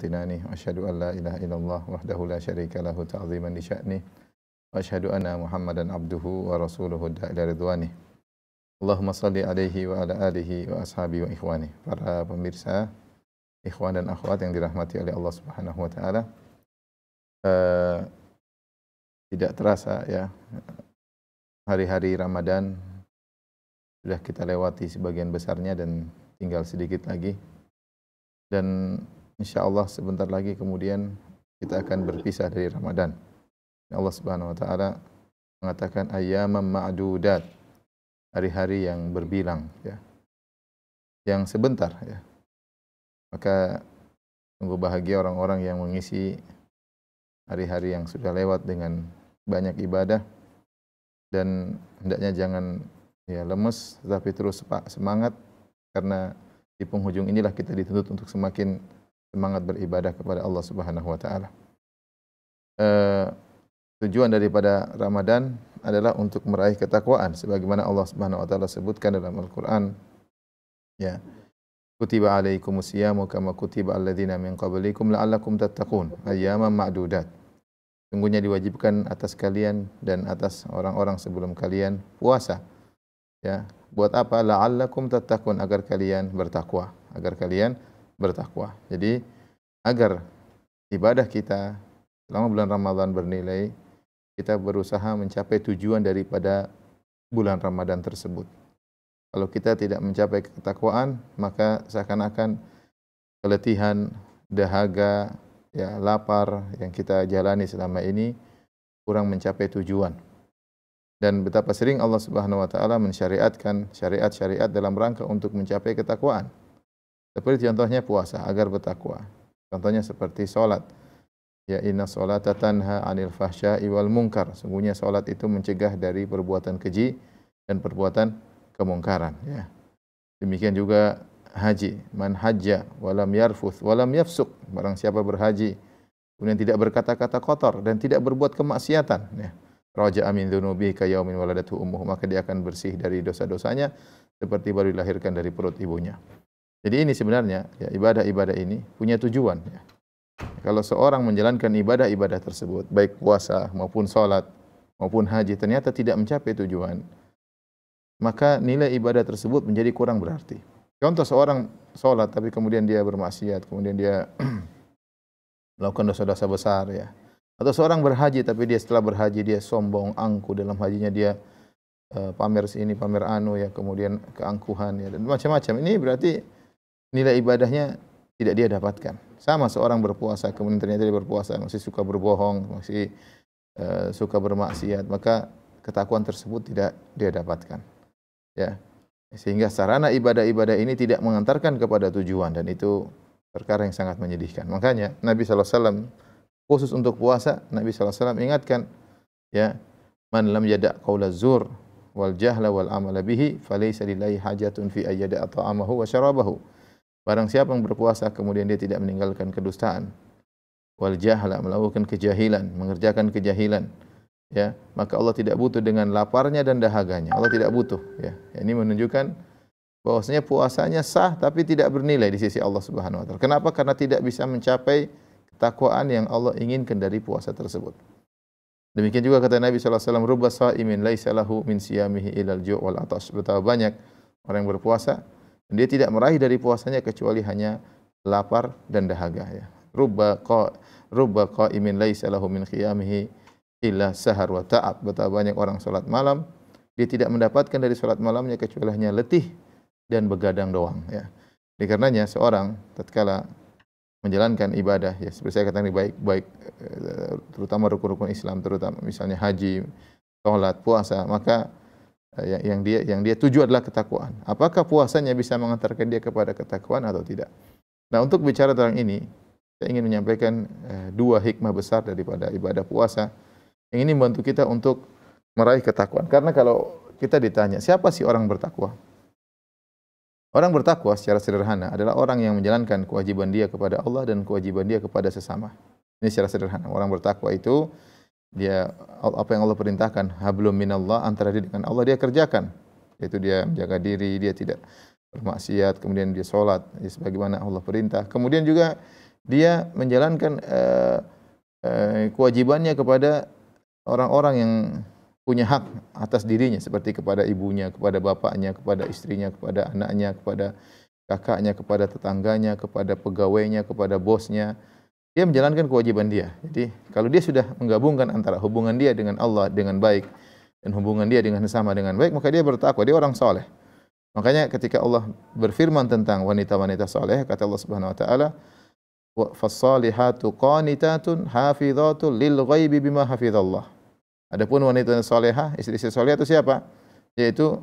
امتنانه واشهد ان لا اله الا الله وحده لا شريك له تعظيما asyhadu anna muhammadan abduhu wa rasuluhu الداعي الى رضوانه Allahumma salli alaihi wa ala alihi wa ashabi wa ikhwani. Para pemirsa, ikhwan dan akhwat yang dirahmati oleh Allah Subhanahu wa taala. Uh, tidak terasa ya hari-hari Ramadan sudah kita lewati sebagian besarnya dan tinggal sedikit lagi. Dan Insyaallah sebentar lagi kemudian kita akan berpisah dari Ramadan. Ya Allah Subhanahu wa taala mengatakan ayyaman ma'dudat. Hari-hari yang berbilang ya. Yang sebentar ya. Maka sungguh bahagia orang-orang yang mengisi hari-hari yang sudah lewat dengan banyak ibadah dan hendaknya jangan ya lemes tetapi terus semangat karena di penghujung inilah kita dituntut untuk semakin semangat beribadah kepada Allah Subhanahu wa taala. Eh, tujuan daripada Ramadan adalah untuk meraih ketakwaan sebagaimana Allah Subhanahu wa taala sebutkan dalam Al-Qur'an. Ya. Kutiba alaikumus siyamu kama kutiba alladziina min qablikum la'allakum tattaqun ayam ma'dudat. Sungguhnya diwajibkan atas kalian dan atas orang-orang sebelum kalian puasa. Ya, buat apa? la La'allakum tattaqun agar kalian bertakwa, agar kalian bertakwa. Jadi agar ibadah kita selama bulan Ramadan bernilai, kita berusaha mencapai tujuan daripada bulan Ramadan tersebut. Kalau kita tidak mencapai ketakwaan, maka seakan-akan keletihan, dahaga, ya lapar yang kita jalani selama ini kurang mencapai tujuan. Dan betapa sering Allah Subhanahu wa taala mensyariatkan syariat-syariat dalam rangka untuk mencapai ketakwaan. Seperti contohnya puasa agar bertakwa. Contohnya seperti sholat. Ya inna sholata tanha anil fahsya'i wal mungkar. Sungguhnya sholat itu mencegah dari perbuatan keji dan perbuatan kemungkaran. Ya. Demikian juga haji. Man hajja walam yarfuth walam yafsuk. Barang siapa berhaji, kemudian tidak berkata-kata kotor dan tidak berbuat kemaksiatan. Ya. Raja amin dunubi kayaumin waladatu ummuh. Maka dia akan bersih dari dosa-dosanya seperti baru dilahirkan dari perut ibunya. Jadi ini sebenarnya ya, ibadah-ibadah ini punya tujuan. Ya. Kalau seorang menjalankan ibadah-ibadah tersebut, baik puasa maupun sholat maupun haji, ternyata tidak mencapai tujuan, maka nilai ibadah tersebut menjadi kurang berarti. Contoh seorang sholat tapi kemudian dia bermaksiat, kemudian dia melakukan dosa-dosa besar ya. Atau seorang berhaji tapi dia setelah berhaji dia sombong, angku dalam hajinya dia uh, pamer ini pamer anu ya, kemudian keangkuhan ya dan macam-macam. Ini berarti nilai ibadahnya tidak dia dapatkan. Sama seorang berpuasa kemudian ternyata dia berpuasa masih suka berbohong, masih uh, suka bermaksiat, maka ketakuan tersebut tidak dia dapatkan. Ya. Sehingga sarana ibadah-ibadah ini tidak mengantarkan kepada tujuan dan itu perkara yang sangat menyedihkan. Makanya Nabi SAW khusus untuk puasa Nabi SAW ingatkan ya man lam yada qaula zur wal jahla wal amala bihi falaysa lillahi hajatun fi ayyada ta'amahu wa syarabahu Barang siapa yang berpuasa kemudian dia tidak meninggalkan kedustaan, wal jahla melakukan kejahilan, mengerjakan kejahilan, ya, maka Allah tidak butuh dengan laparnya dan dahaganya. Allah tidak butuh, ya. ya. Ini menunjukkan bahwasanya puasanya sah tapi tidak bernilai di sisi Allah Subhanahu wa taala. Kenapa? Karena tidak bisa mencapai ketakwaan yang Allah inginkan dari puasa tersebut. Demikian juga kata Nabi sallallahu alaihi wasallam, "Rubba shaimin laisa lahu min siyamihi ilal ju' wal atas." Betapa banyak orang yang berpuasa dia tidak meraih dari puasanya kecuali hanya lapar dan dahaga ya. Rubba qa rubba qaimin laisa lahu min qiyamihi illa sahar wa ta'ab. Betapa banyak orang salat malam dia tidak mendapatkan dari salat malamnya kecuali hanya letih dan begadang doang ya. Dikarenanya seorang tatkala menjalankan ibadah ya seperti saya katakan baik baik eh, terutama rukun-rukun Islam terutama misalnya haji, salat, puasa, maka Eh, yang, yang dia yang dia tuju adalah ketakwaan. Apakah puasanya bisa mengantarkan dia kepada ketakwaan atau tidak? Nah, untuk bicara tentang ini, saya ingin menyampaikan eh, dua hikmah besar daripada ibadah puasa yang ini membantu kita untuk meraih ketakwaan. Karena kalau kita ditanya, siapa sih orang bertakwa? Orang bertakwa secara sederhana adalah orang yang menjalankan kewajiban dia kepada Allah dan kewajiban dia kepada sesama. Ini secara sederhana. Orang bertakwa itu dia apa yang Allah perintahkan hablum minallah antara diri dengan Allah dia kerjakan yaitu dia menjaga diri dia tidak bermaksiat kemudian dia sholat ya, sebagaimana Allah perintah kemudian juga dia menjalankan uh, uh, kewajibannya kepada orang-orang yang punya hak atas dirinya seperti kepada ibunya kepada bapaknya kepada istrinya kepada anaknya kepada kakaknya kepada tetangganya kepada pegawainya kepada bosnya dia menjalankan kewajiban dia. Jadi kalau dia sudah menggabungkan antara hubungan dia dengan Allah dengan baik dan hubungan dia dengan sesama dengan baik, maka dia bertakwa, dia orang soleh. Makanya ketika Allah berfirman tentang wanita-wanita soleh, kata Allah Subhanahu Wa Taala, "Fasalihatu qanitatun hafidhatul Adapun wanita solehah, istri-istri soleh itu siapa? Yaitu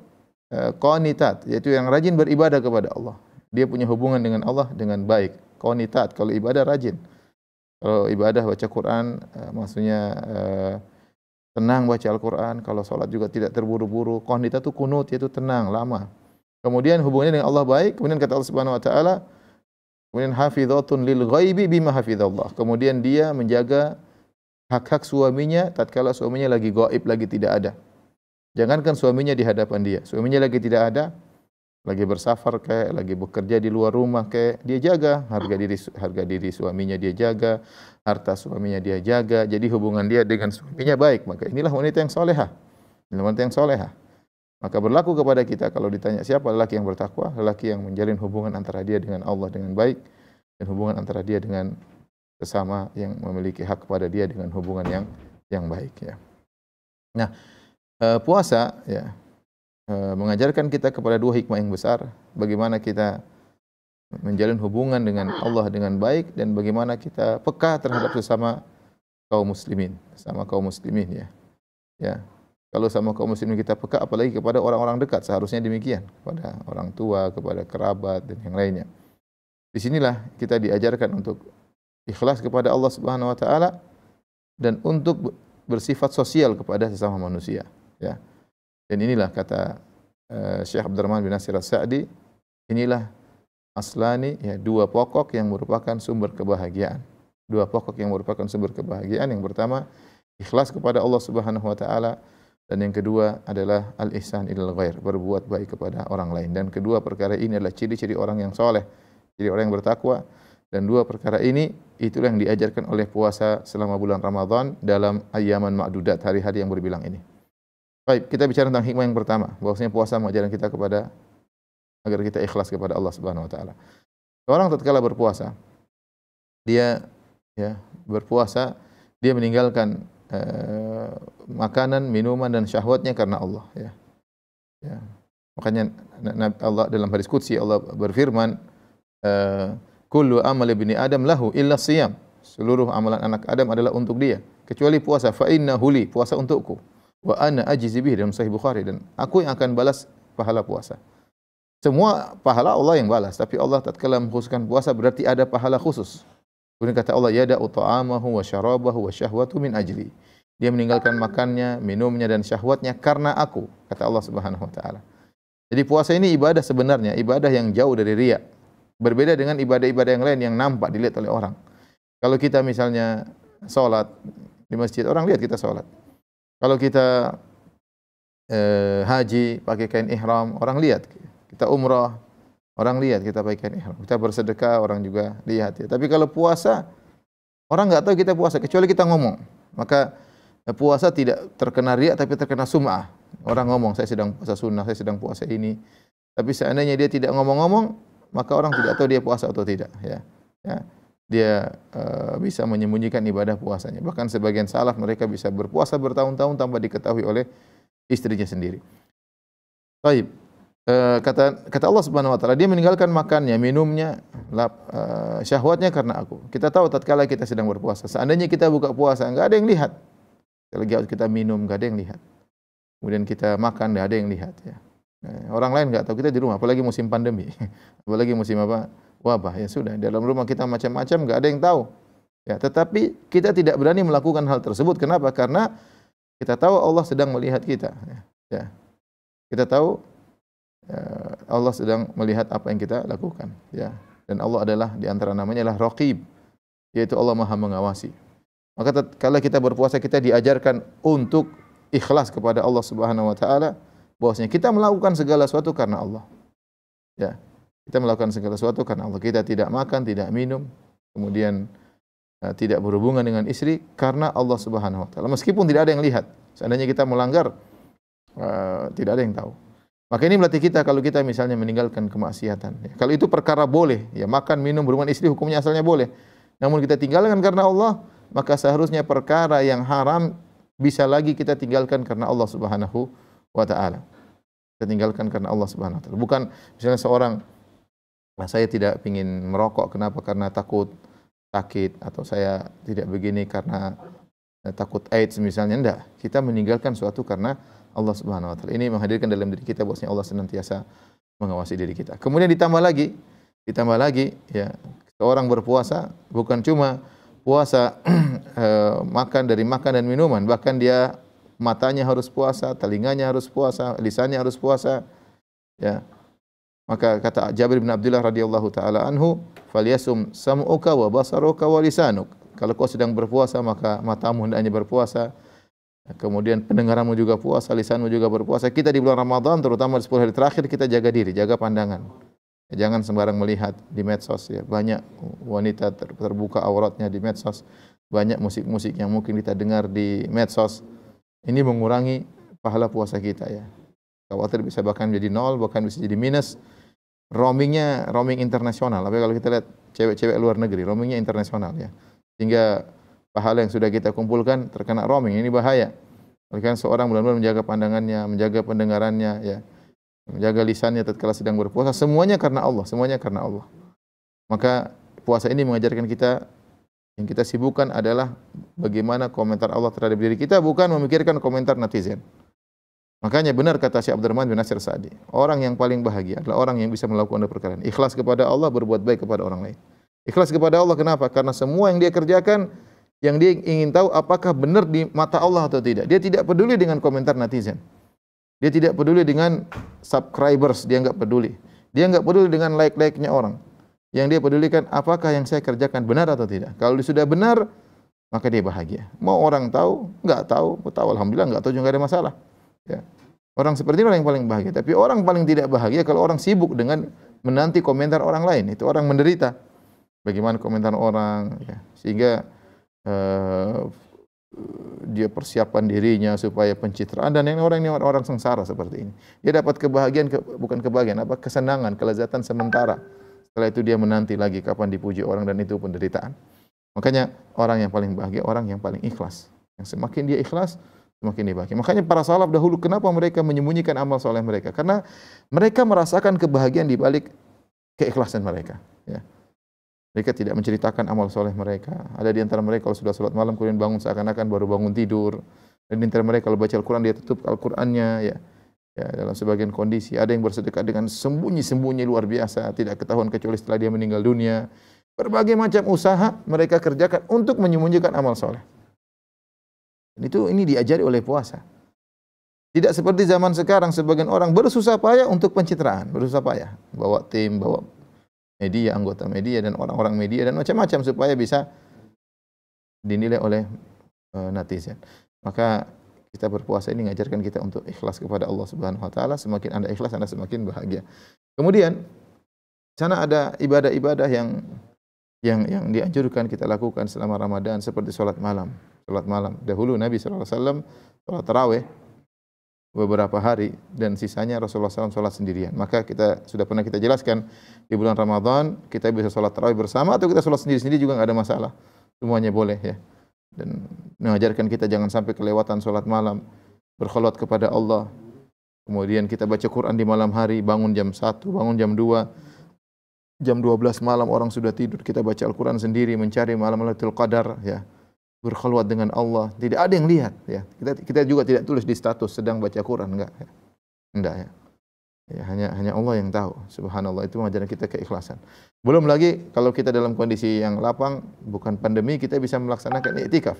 eh, qanitat, yaitu yang rajin beribadah kepada Allah. Dia punya hubungan dengan Allah dengan baik. Qanitat kalau ibadah rajin kalau ibadah baca Quran uh, maksudnya uh, tenang baca Al-Quran kalau sholat juga tidak terburu-buru kondita itu kunut yaitu tenang lama kemudian hubungannya dengan Allah baik kemudian kata Allah Subhanahu Wa Taala kemudian hafidhatun lil ghaibi bima hafidhallah kemudian dia menjaga hak-hak suaminya tatkala suaminya lagi gaib lagi tidak ada jangankan suaminya di hadapan dia suaminya lagi tidak ada lagi bersafar kayak lagi bekerja di luar rumah kayak dia jaga harga diri harga diri suaminya dia jaga harta suaminya dia jaga jadi hubungan dia dengan suaminya baik maka inilah wanita yang soleha inilah wanita yang soleha maka berlaku kepada kita kalau ditanya siapa lelaki yang bertakwa lelaki yang menjalin hubungan antara dia dengan Allah dengan baik dan hubungan antara dia dengan sesama yang memiliki hak kepada dia dengan hubungan yang yang baik ya nah eh, puasa ya Eh, mengajarkan kita kepada dua hikmah yang besar, bagaimana kita menjalin hubungan dengan Allah dengan baik dan bagaimana kita peka terhadap sesama kaum muslimin, sama kaum muslimin ya. Ya. Kalau sama kaum muslimin kita peka apalagi kepada orang-orang dekat seharusnya demikian, kepada orang tua, kepada kerabat dan yang lainnya. Di sinilah kita diajarkan untuk ikhlas kepada Allah Subhanahu wa taala dan untuk bersifat sosial kepada sesama manusia, ya. Dan inilah kata uh, Syekh Abdurrahman bin Nasir al sadi inilah aslani ya dua pokok yang merupakan sumber kebahagiaan. Dua pokok yang merupakan sumber kebahagiaan yang pertama ikhlas kepada Allah Subhanahu wa taala dan yang kedua adalah al-ihsan ilal ghair, berbuat baik kepada orang lain. Dan kedua perkara ini adalah ciri-ciri orang yang soleh, ciri orang yang bertakwa. Dan dua perkara ini itulah yang diajarkan oleh puasa selama bulan Ramadan dalam ayaman ma'dudat, hari-hari yang berbilang ini. Baik, kita bicara tentang hikmah yang pertama, bahwasanya puasa mengajarkan kita kepada agar kita ikhlas kepada Allah Subhanahu wa taala. Seorang tatkala berpuasa, dia ya, berpuasa, dia meninggalkan eh, makanan, minuman dan syahwatnya karena Allah, ya. Ya. Makanya Allah dalam hadis qudsi Allah berfirman, eh, kullu amali bini Adam lahu illa siyam. Seluruh amalan anak Adam adalah untuk dia, kecuali puasa fa inna huli, puasa untukku wa ana ajizi bihi dalam sahih Bukhari dan aku yang akan balas pahala puasa. Semua pahala Allah yang balas, tapi Allah tatkala mengkhususkan puasa berarti ada pahala khusus. Kemudian kata Allah, yada ta'amahu wa syarabahu wa syahwatu min ajli. Dia meninggalkan makannya, minumnya dan syahwatnya karena aku, kata Allah Subhanahu wa taala. Jadi puasa ini ibadah sebenarnya, ibadah yang jauh dari riya. Berbeda dengan ibadah-ibadah yang lain yang nampak dilihat oleh orang. Kalau kita misalnya salat di masjid, orang lihat kita salat. Kalau kita eh, haji pakai kain ihram, orang lihat. Kita umrah, orang lihat kita pakai kain ihram. Kita bersedekah, orang juga lihat. Ya. Tapi kalau puasa, orang nggak tahu kita puasa kecuali kita ngomong. Maka eh, puasa tidak terkena riak tapi terkena sum'ah. Orang ngomong saya sedang puasa sunnah, saya sedang puasa ini. Tapi seandainya dia tidak ngomong-ngomong, maka orang tidak tahu dia puasa atau tidak, ya. Ya dia e, bisa menyembunyikan ibadah puasanya. Bahkan sebagian salaf mereka bisa berpuasa bertahun-tahun tanpa diketahui oleh istrinya sendiri. Baik. E, eh, kata kata Allah Subhanahu wa taala dia meninggalkan makannya, minumnya, lap, e, syahwatnya karena aku. Kita tahu tatkala kita sedang berpuasa, seandainya kita buka puasa enggak ada yang lihat. Lagi kita minum enggak ada yang lihat. Kemudian kita makan enggak ada yang lihat ya. Orang lain enggak tahu kita di rumah apalagi musim pandemi. apalagi musim apa? wabah ya sudah dalam rumah kita macam-macam nggak ada yang tahu ya tetapi kita tidak berani melakukan hal tersebut kenapa karena kita tahu Allah sedang melihat kita ya kita tahu ya, Allah sedang melihat apa yang kita lakukan ya dan Allah adalah di antara namanya adalah raqib yaitu Allah Maha mengawasi maka kalau kita berpuasa kita diajarkan untuk ikhlas kepada Allah Subhanahu wa taala bahwasanya kita melakukan segala sesuatu karena Allah ya kita melakukan segala sesuatu karena Allah. Kita tidak makan, tidak minum, kemudian uh, tidak berhubungan dengan istri karena Allah Subhanahu wa taala. Meskipun tidak ada yang lihat. Seandainya kita melanggar uh, tidak ada yang tahu. Maka ini melatih kita kalau kita misalnya meninggalkan kemaksiatan. Ya, kalau itu perkara boleh, ya makan, minum, berhubungan istri hukumnya asalnya boleh. Namun kita tinggalkan karena Allah, maka seharusnya perkara yang haram bisa lagi kita tinggalkan karena Allah Subhanahu wa taala. Kita tinggalkan karena Allah Subhanahu wa taala. Bukan misalnya seorang nah, saya tidak ingin merokok kenapa karena takut sakit atau saya tidak begini karena eh, takut AIDS misalnya Tidak. kita meninggalkan suatu karena Allah Subhanahu wa taala ini menghadirkan dalam diri kita bahwasanya Allah senantiasa mengawasi diri kita kemudian ditambah lagi ditambah lagi ya seorang berpuasa bukan cuma puasa eh, makan dari makan dan minuman bahkan dia matanya harus puasa telinganya harus puasa lisannya harus puasa ya Maka kata Jabir bin Abdullah radhiyallahu taala anhu, "Falyasum sam'uka wa basaruka wa lisanuk." Kalau kau sedang berpuasa, maka matamu hendaknya berpuasa. Kemudian pendengaranmu juga puasa, lisanmu juga berpuasa. Kita di bulan Ramadan, terutama di 10 hari terakhir, kita jaga diri, jaga pandangan. Jangan sembarang melihat di medsos. Ya. Banyak wanita terbuka auratnya di medsos. Banyak musik-musik yang mungkin kita dengar di medsos. Ini mengurangi pahala puasa kita. ya. Khawatir bisa bahkan jadi nol, bahkan bisa jadi minus. roamingnya roaming internasional. Tapi kalau kita lihat cewek-cewek luar negeri, roamingnya internasional ya. Sehingga pahala yang sudah kita kumpulkan terkena roaming. Ini bahaya. Oleh seorang benar-benar menjaga pandangannya, menjaga pendengarannya, ya, menjaga lisannya tatkala sedang berpuasa. Semuanya karena Allah, semuanya karena Allah. Maka puasa ini mengajarkan kita yang kita sibukkan adalah bagaimana komentar Allah terhadap diri kita, bukan memikirkan komentar netizen. Makanya benar kata Syekh Abdurrahman bin Nasir Sa'di, orang yang paling bahagia adalah orang yang bisa melakukan perkara Ikhlas kepada Allah, berbuat baik kepada orang lain. Ikhlas kepada Allah kenapa? Karena semua yang dia kerjakan yang dia ingin tahu apakah benar di mata Allah atau tidak. Dia tidak peduli dengan komentar netizen. Dia tidak peduli dengan subscribers, dia enggak peduli. Dia enggak peduli dengan like-like-nya orang. Yang dia pedulikan apakah yang saya kerjakan benar atau tidak. Kalau sudah benar, maka dia bahagia. Mau orang tahu, enggak tahu, tahu alhamdulillah, enggak tahu juga enggak ada masalah. Ya. Orang seperti ini orang yang paling bahagia. Tapi orang paling tidak bahagia kalau orang sibuk dengan menanti komentar orang lain. Itu orang menderita. Bagaimana komentar orang. Ya. Sehingga uh, dia persiapan dirinya supaya pencitraan dan yang orang ini orang sengsara seperti ini. Dia dapat kebahagiaan ke, bukan kebahagiaan apa kesenangan, kelezatan sementara. Setelah itu dia menanti lagi kapan dipuji orang dan itu penderitaan. Makanya orang yang paling bahagia orang yang paling ikhlas. Yang semakin dia ikhlas, semakin dipakai. Makanya para salaf dahulu kenapa mereka menyembunyikan amal soleh mereka? Karena mereka merasakan kebahagiaan di balik keikhlasan mereka. Ya. Mereka tidak menceritakan amal soleh mereka. Ada di antara mereka kalau sudah sholat malam kemudian bangun seakan-akan baru bangun tidur. Dan di antara mereka kalau baca Al-Quran dia tutup Al-Qurannya. Ya. ya, dalam sebagian kondisi. Ada yang bersedekah dengan sembunyi-sembunyi luar biasa. Tidak ketahuan kecuali setelah dia meninggal dunia. Berbagai macam usaha mereka kerjakan untuk menyembunyikan amal soleh. Dan itu ini diajari oleh puasa. Tidak seperti zaman sekarang sebagian orang bersusah payah untuk pencitraan, bersusah payah, bawa tim, bawa media, anggota media dan orang-orang media dan macam-macam supaya bisa dinilai oleh uh, netizen. Maka kita berpuasa ini mengajarkan kita untuk ikhlas kepada Allah Subhanahu wa taala. Semakin Anda ikhlas, Anda semakin bahagia. Kemudian sana ada ibadah-ibadah yang yang yang dianjurkan kita lakukan selama Ramadan seperti sholat malam. Sholat malam. Dahulu Nabi SAW sholat tarawih beberapa hari dan sisanya Rasulullah SAW sholat sendirian. Maka kita sudah pernah kita jelaskan di bulan Ramadan kita bisa sholat tarawih bersama atau kita sholat sendiri-sendiri juga nggak ada masalah. Semuanya boleh ya. Dan mengajarkan kita jangan sampai kelewatan sholat malam, berkhulwat kepada Allah. Kemudian kita baca Quran di malam hari, bangun jam 1, bangun jam 2, jam 12 malam orang sudah tidur, kita baca Al-Quran sendiri, mencari malam Lailatul Qadar, ya berkhulwat dengan Allah, tidak ada yang lihat, ya kita kita juga tidak tulis di status sedang baca Quran, enggak, ya. enggak ya. ya hanya hanya Allah yang tahu, Subhanallah itu mengajarkan kita keikhlasan. Belum lagi kalau kita dalam kondisi yang lapang, bukan pandemi, kita bisa melaksanakan itikaf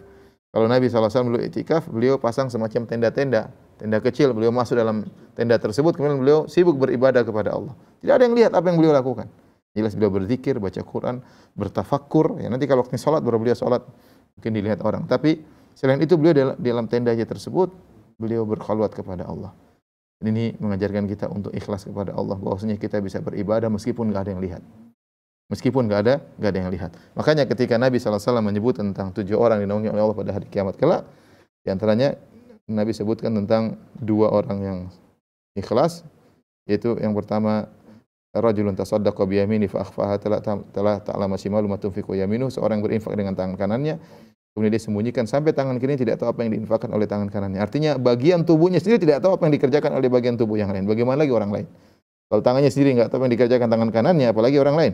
Kalau Nabi SAW beliau itikaf, beliau pasang semacam tenda-tenda, tenda kecil, beliau masuk dalam tenda tersebut, kemudian beliau sibuk beribadah kepada Allah. Tidak ada yang lihat apa yang beliau lakukan. Jelas beliau berzikir, baca Quran, bertafakur. Ya, nanti kalau waktu sholat, baru beliau sholat. Mungkin dilihat orang. Tapi selain itu beliau di dalam tenda aja tersebut, beliau berkhalwat kepada Allah. ini mengajarkan kita untuk ikhlas kepada Allah. Bahwasanya kita bisa beribadah meskipun nggak ada yang lihat. Meskipun nggak ada, nggak ada yang lihat. Makanya ketika Nabi SAW menyebut tentang tujuh orang dinaungi oleh Allah pada hari kiamat kelak, di antaranya Nabi sebutkan tentang dua orang yang ikhlas, yaitu yang pertama rajulun tasaddaqa bi yamini fa akhfaha tala ta'ala ta'lamu shimalu ma tunfiqu yaminu seorang berinfak dengan tangan kanannya kemudian dia sembunyikan sampai tangan kiri tidak tahu apa yang diinfakkan oleh tangan kanannya artinya bagian tubuhnya sendiri tidak tahu apa yang dikerjakan oleh bagian tubuh yang lain bagaimana lagi orang lain kalau tangannya sendiri nggak tahu apa yang dikerjakan tangan kanannya apalagi orang lain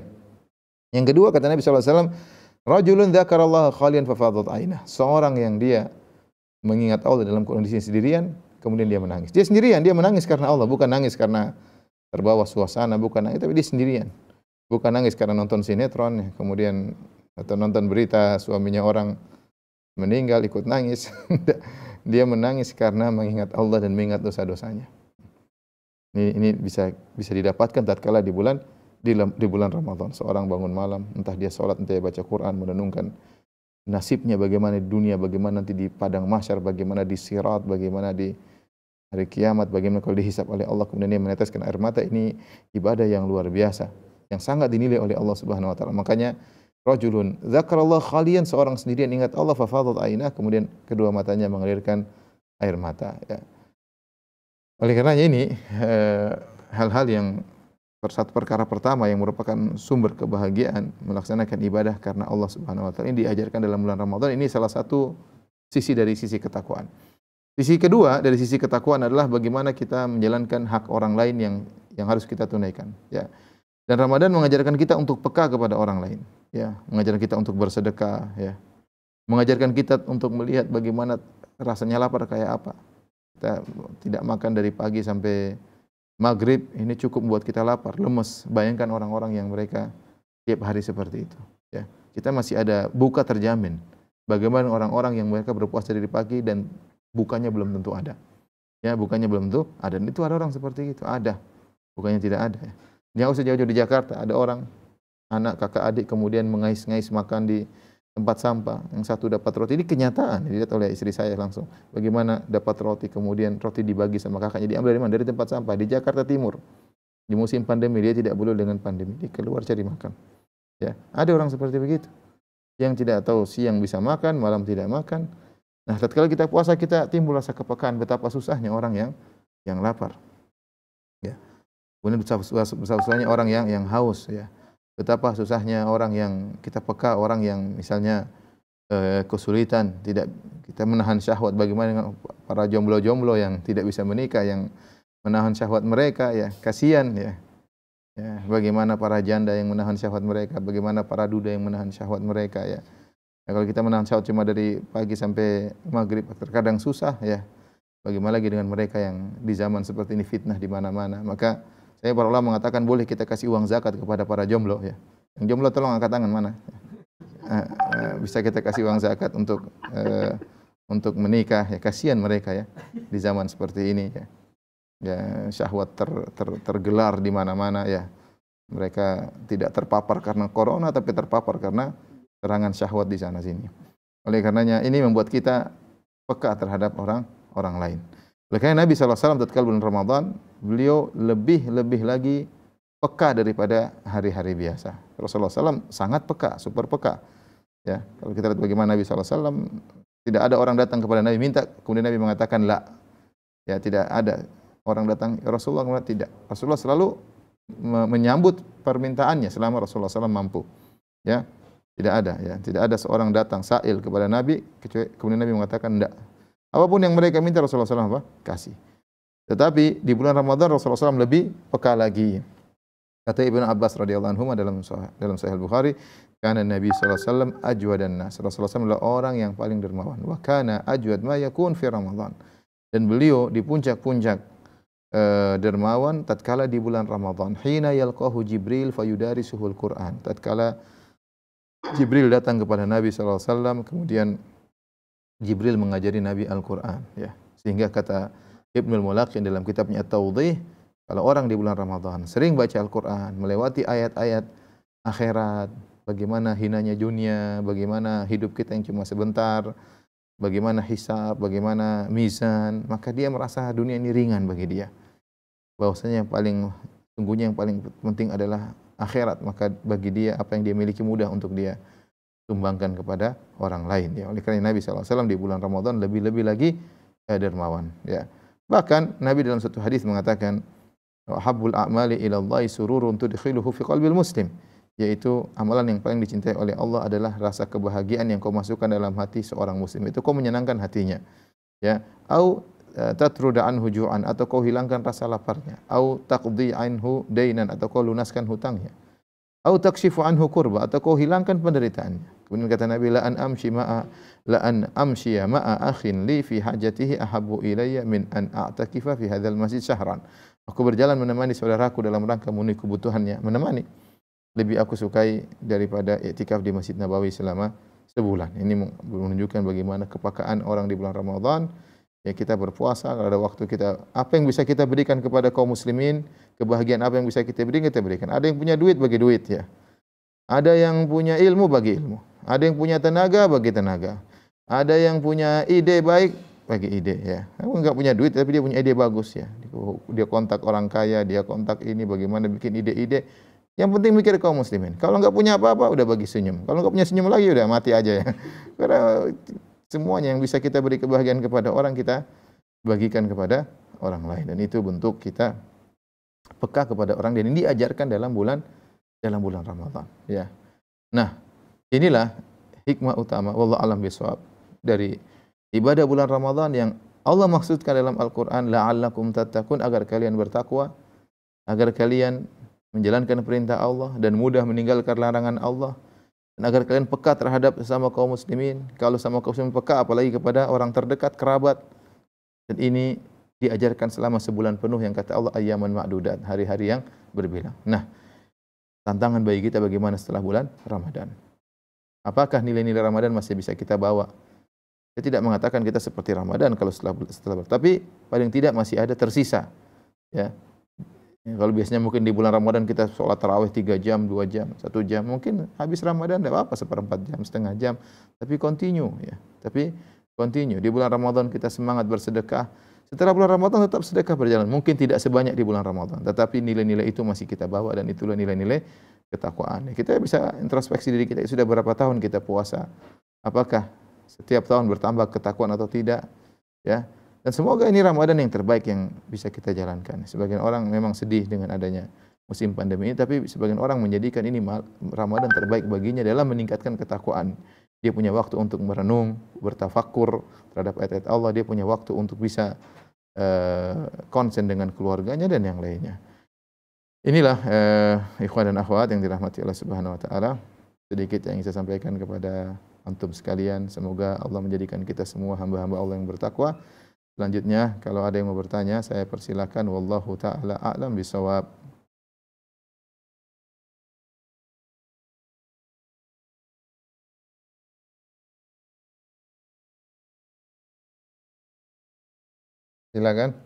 yang kedua kata Nabi sallallahu alaihi wasallam rajulun dzakarallaha khalian fa fadhat seorang yang dia mengingat Allah dalam kondisi sendirian kemudian dia menangis dia sendirian dia menangis karena Allah bukan nangis karena terbawa suasana bukan nangis tapi dia sendirian bukan nangis karena nonton sinetron kemudian atau nonton berita suaminya orang meninggal ikut nangis dia menangis karena mengingat Allah dan mengingat dosa-dosanya ini, ini bisa bisa didapatkan tatkala di bulan di, di bulan Ramadan seorang bangun malam entah dia sholat entah dia baca Quran menenungkan nasibnya bagaimana di dunia bagaimana nanti di padang mahsyar bagaimana di sirat bagaimana di hari kiamat, bagaimana kalau dihisap oleh Allah kemudian dia meneteskan air mata ini ibadah yang luar biasa yang sangat dinilai oleh Allah Subhanahu wa taala. Makanya rajulun zakarallah khalian seorang sendirian ingat Allah fa aina kemudian kedua matanya mengalirkan air mata ya. Oleh karenanya ini eh, hal-hal yang satu perkara pertama yang merupakan sumber kebahagiaan melaksanakan ibadah karena Allah Subhanahu wa taala ini diajarkan dalam bulan Ramadan ini salah satu sisi dari sisi ketakwaan. Sisi kedua dari sisi ketakwaan adalah bagaimana kita menjalankan hak orang lain yang yang harus kita tunaikan. Ya. Dan Ramadan mengajarkan kita untuk peka kepada orang lain. Ya, mengajarkan kita untuk bersedekah. Ya, mengajarkan kita untuk melihat bagaimana rasanya lapar kayak apa. Kita tidak makan dari pagi sampai maghrib ini cukup membuat kita lapar, lemes. Bayangkan orang-orang yang mereka tiap hari seperti itu. Ya, kita masih ada buka terjamin. Bagaimana orang-orang yang mereka berpuasa dari pagi dan bukannya belum tentu ada. Ya, bukannya belum tentu ada. Dan itu ada orang seperti itu, ada. Bukannya tidak ada ya. Dia usah jauh-jauh di Jakarta, ada orang anak kakak adik kemudian mengais-ngais makan di tempat sampah. Yang satu dapat roti, ini kenyataan dilihat oleh istri saya langsung. Bagaimana dapat roti kemudian roti dibagi sama kakaknya diambil dari mana? Dari tempat sampah di Jakarta Timur. Di musim pandemi dia tidak boleh dengan pandemi, dia keluar cari makan. Ya, ada orang seperti begitu. Yang tidak tahu siang bisa makan, malam tidak makan, Nah, tatkala kita puasa kita timbul rasa kepekaan betapa susahnya orang yang yang lapar. Ya. Kemudian betapa susahnya orang yang yang haus ya. Betapa susahnya orang yang kita peka orang yang misalnya eh, kesulitan tidak kita menahan syahwat bagaimana dengan para jomblo-jomblo yang tidak bisa menikah yang menahan syahwat mereka ya kasihan ya. Ya, bagaimana para janda yang menahan syahwat mereka, bagaimana para duda yang menahan syahwat mereka ya. Ya, kalau kita menahan sahur cuma dari pagi sampai maghrib, terkadang susah ya. Bagaimana lagi dengan mereka yang di zaman seperti ini fitnah di mana-mana. Maka saya para ulama mengatakan boleh kita kasih uang zakat kepada para jomblo ya. Yang jomblo tolong angkat tangan mana? Ya. bisa kita kasih uang zakat untuk uh, untuk menikah ya kasihan mereka ya di zaman seperti ini ya. Ya syahwat ter, ter, tergelar di mana-mana ya. Mereka tidak terpapar karena corona tapi terpapar karena serangan syahwat di sana sini. Oleh karenanya ini membuat kita peka terhadap orang orang lain. Oleh karena Nabi SAW tatkala bulan Ramadan, beliau lebih-lebih lagi peka daripada hari-hari biasa. Rasulullah SAW sangat peka, super peka. Ya, kalau kita lihat bagaimana Nabi SAW, tidak ada orang datang kepada Nabi minta, kemudian Nabi mengatakan la. Ya, tidak ada orang datang Rasulullah kemudian tidak. Rasulullah selalu menyambut permintaannya selama Rasulullah SAW mampu. Ya, tidak ada ya, tidak ada seorang datang sa'il kepada Nabi kecuali kemudian Nabi mengatakan tidak. Apapun yang mereka minta Rasulullah SAW apa? kasih. Tetapi di bulan Ramadan Rasulullah SAW lebih peka lagi. Kata Ibnu Abbas radhiyallahu anhu dalam sahih, dalam Sahih Bukhari, karena Nabi SAW alaihi wasallam ajwadan nas. Rasulullah SAW adalah orang yang paling dermawan. Wa kana ajwad ma yakun fi Ramadan. Dan beliau di puncak-puncak Uh, dermawan tatkala di bulan Ramadan hina yalqahu Jibril fayudari suhul Quran tatkala Jibril datang kepada Nabi SAW, kemudian Jibril mengajari Nabi Al-Quran. Ya. Sehingga kata Ibnul yang dalam kitabnya Taudih, kalau orang di bulan Ramadhan sering baca Al-Quran, melewati ayat-ayat akhirat, bagaimana hinanya dunia, bagaimana hidup kita yang cuma sebentar, bagaimana hisab, bagaimana mizan, maka dia merasa dunia ini ringan bagi dia. Bahwasanya yang paling tunggunya, yang paling penting adalah akhirat maka bagi dia apa yang dia miliki mudah untuk dia sumbangkan kepada orang lain ya oleh karena Nabi SAW di bulan Ramadan lebih-lebih lagi eh, dermawan ya bahkan Nabi dalam satu hadis mengatakan habbul a'mali ilallah surur sururun tudkhiluhu fi qalbil muslim yaitu amalan yang paling dicintai oleh Allah adalah rasa kebahagiaan yang kau masukkan dalam hati seorang muslim itu kau menyenangkan hatinya ya au Eh, tatruda anhu ju'an atau kau hilangkan rasa laparnya au taqdi anhu daynan atau kau lunaskan hutangnya au takshifu anhu kurba atau kau hilangkan penderitaannya kemudian kata nabi la an amshi ma'a la an amshi ma'a akhin li fi hajatihi ahabbu ilayya min an a'takifa fi hadzal masjid shahran aku berjalan menemani saudaraku dalam rangka memenuhi kebutuhannya menemani lebih aku sukai daripada iktikaf di Masjid Nabawi selama sebulan. Ini menunjukkan bagaimana kepakaan orang di bulan Ramadan. ya kita berpuasa kalau ada waktu kita apa yang bisa kita berikan kepada kaum muslimin kebahagiaan apa yang bisa kita berikan kita berikan ada yang punya duit bagi duit ya ada yang punya ilmu bagi ilmu ada yang punya tenaga bagi tenaga ada yang punya ide baik bagi ide ya Aku nggak punya duit tapi dia punya ide bagus ya dia kontak orang kaya dia kontak ini bagaimana bikin ide-ide yang penting mikir kaum muslimin. Kalau nggak punya apa-apa, udah bagi senyum. Kalau nggak punya senyum lagi, udah mati aja ya. Karena semuanya yang bisa kita beri kebahagiaan kepada orang kita bagikan kepada orang lain dan itu bentuk kita peka kepada orang dan ini diajarkan dalam bulan dalam bulan Ramadan ya. Nah, inilah hikmah utama wallah alam bisawab dari ibadah bulan Ramadan yang Allah maksudkan dalam Al-Qur'an la'allakum tattaqun agar kalian bertakwa, agar kalian menjalankan perintah Allah dan mudah meninggalkan larangan Allah dan agar kalian peka terhadap sesama kaum muslimin. Kalau sama kaum muslimin peka apalagi kepada orang terdekat, kerabat. Dan ini diajarkan selama sebulan penuh yang kata Allah ayyaman ma'dudat, hari-hari yang berbilang. Nah, tantangan bagi kita bagaimana setelah bulan Ramadan. Apakah nilai-nilai Ramadan masih bisa kita bawa? Saya tidak mengatakan kita seperti Ramadan kalau setelah setelah tapi paling tidak masih ada tersisa ya Ya, kalau biasanya mungkin di bulan Ramadan kita sholat tarawih 3 jam, 2 jam, 1 jam. Mungkin habis Ramadan tidak apa-apa, seperempat jam, setengah jam. Tapi continue ya. Tapi continue. Di bulan Ramadan kita semangat bersedekah. Setelah bulan Ramadan tetap sedekah berjalan. Mungkin tidak sebanyak di bulan Ramadan. Tetapi nilai-nilai itu masih kita bawa dan itulah nilai-nilai ketakwaan. Kita bisa introspeksi diri kita. Sudah berapa tahun kita puasa? Apakah setiap tahun bertambah ketakwaan atau tidak? Ya, dan semoga ini Ramadan yang terbaik yang bisa kita jalankan. Sebagian orang memang sedih dengan adanya musim pandemi ini, tapi sebagian orang menjadikan ini Ramadan terbaik baginya dalam meningkatkan ketakwaan. Dia punya waktu untuk merenung, bertafakur terhadap ayat-ayat Allah. Dia punya waktu untuk bisa uh, konsen dengan keluarganya dan yang lainnya. Inilah uh, ikhwan dan akhwat yang dirahmati Allah Subhanahu wa taala. Sedikit yang ingin saya sampaikan kepada antum sekalian. Semoga Allah menjadikan kita semua hamba-hamba Allah yang bertakwa. Selanjutnya, kalau ada yang mau bertanya, saya persilakan. Wallahu ta'ala a'lam bisawab. Silakan.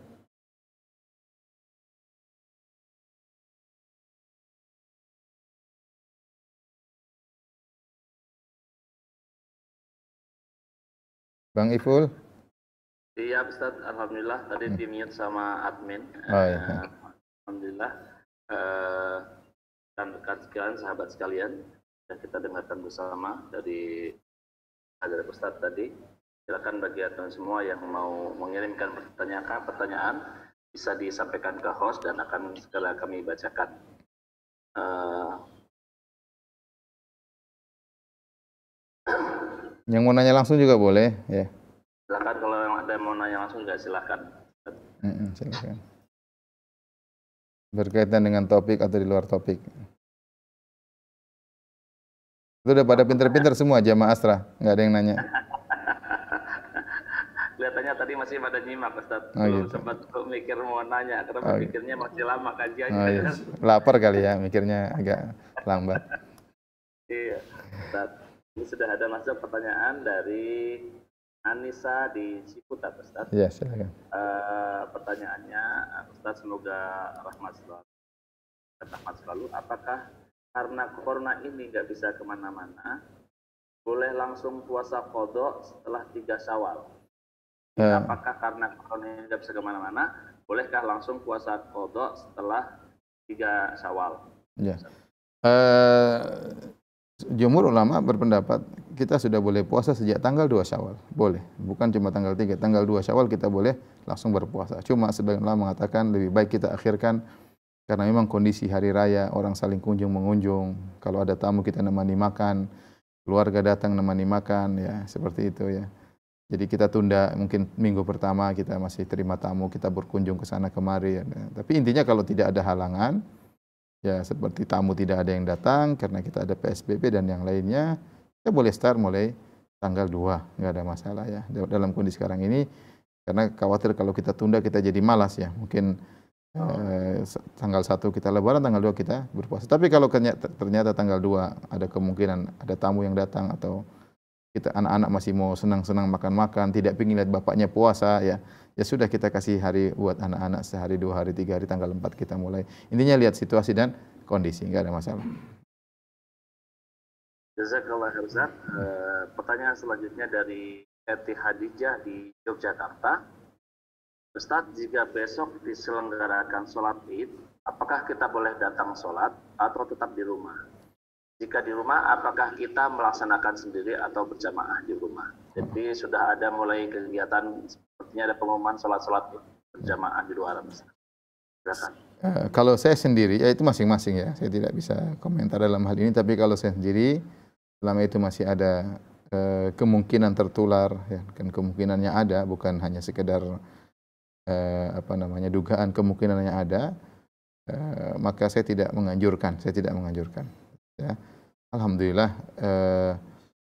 Bang Iful. Iya Ustaz, Alhamdulillah tadi hmm. di mute sama admin. Oh, iya. uh, Alhamdulillah. Uh, dan rekan sekalian, sahabat sekalian, yang kita dengarkan bersama dari ajar Ustaz tadi. Silakan bagi teman semua yang mau mengirimkan pertanyaan, pertanyaan bisa disampaikan ke host dan akan segera kami bacakan. Uh, yang mau nanya langsung juga boleh ya. Silakan langsung nggak silakan. Mm -mm, Berkaitan dengan topik atau di luar topik. Itu udah pada pinter-pinter semua jamaah Astra, nggak ada yang nanya. Kelihatannya tadi masih pada nyimak Ustaz. Oh, iya. Belum gitu. sempat mikir mau nanya karena oh, iya. mikirnya masih lama kajiannya. Oh, yes. Iya. Lapar kali ya, mikirnya agak lambat. iya. Ustaz, ini sudah ada masuk pertanyaan dari Anissa di Ciputat Ustaz. Ya, silakan. Uh, pertanyaannya Ustaz semoga rahmat selalu. Rahmat selalu. Apakah karena corona ini nggak bisa kemana-mana, boleh langsung puasa kodok setelah tiga syawal? Ya. Apakah karena corona ini nggak bisa kemana-mana, bolehkah langsung puasa kodok setelah tiga syawal? Ya. Uh, jumhur ulama berpendapat kita sudah boleh puasa sejak tanggal 2 Syawal. Boleh, bukan cuma tanggal 3. Tanggal 2 Syawal kita boleh langsung berpuasa. Cuma sebagian ulama mengatakan lebih baik kita akhirkan karena memang kondisi hari raya orang saling kunjung mengunjung. Kalau ada tamu kita nemani makan, keluarga datang nemani makan ya, seperti itu ya. Jadi kita tunda mungkin minggu pertama kita masih terima tamu, kita berkunjung ke sana kemari. Ya. Tapi intinya kalau tidak ada halangan, ya seperti tamu tidak ada yang datang karena kita ada PSBB dan yang lainnya, kita ya, boleh start mulai tanggal 2, nggak ada masalah ya. Dalam kondisi sekarang ini, karena khawatir kalau kita tunda kita jadi malas ya. Mungkin oh. eh, tanggal 1 kita lebaran, tanggal 2 kita berpuasa. Tapi kalau ternyata tanggal 2 ada kemungkinan ada tamu yang datang atau kita anak-anak masih mau senang-senang makan-makan, tidak ingin lihat bapaknya puasa ya. Ya sudah kita kasih hari buat anak-anak sehari, dua hari, tiga hari, tanggal empat kita mulai. Intinya lihat situasi dan kondisi, nggak ada masalah. Jazakallah Herzat. E, eh, pertanyaan selanjutnya dari Eti Hadijah di Yogyakarta. Ustaz, jika besok diselenggarakan sholat id, apakah kita boleh datang sholat atau tetap di rumah? Jika di rumah, apakah kita melaksanakan sendiri atau berjamaah di rumah? Jadi sudah ada mulai kegiatan, sepertinya ada pengumuman sholat-sholat berjamaah di luar masjid. Silakan. Uh, kalau saya sendiri, ya itu masing-masing ya, saya tidak bisa komentar dalam hal ini, tapi kalau saya sendiri, selama itu masih ada e, kemungkinan tertular ya kan kemungkinannya ada bukan hanya sekedar e, apa namanya dugaan kemungkinannya ada e, maka saya tidak menganjurkan saya tidak menganjurkan ya alhamdulillah e,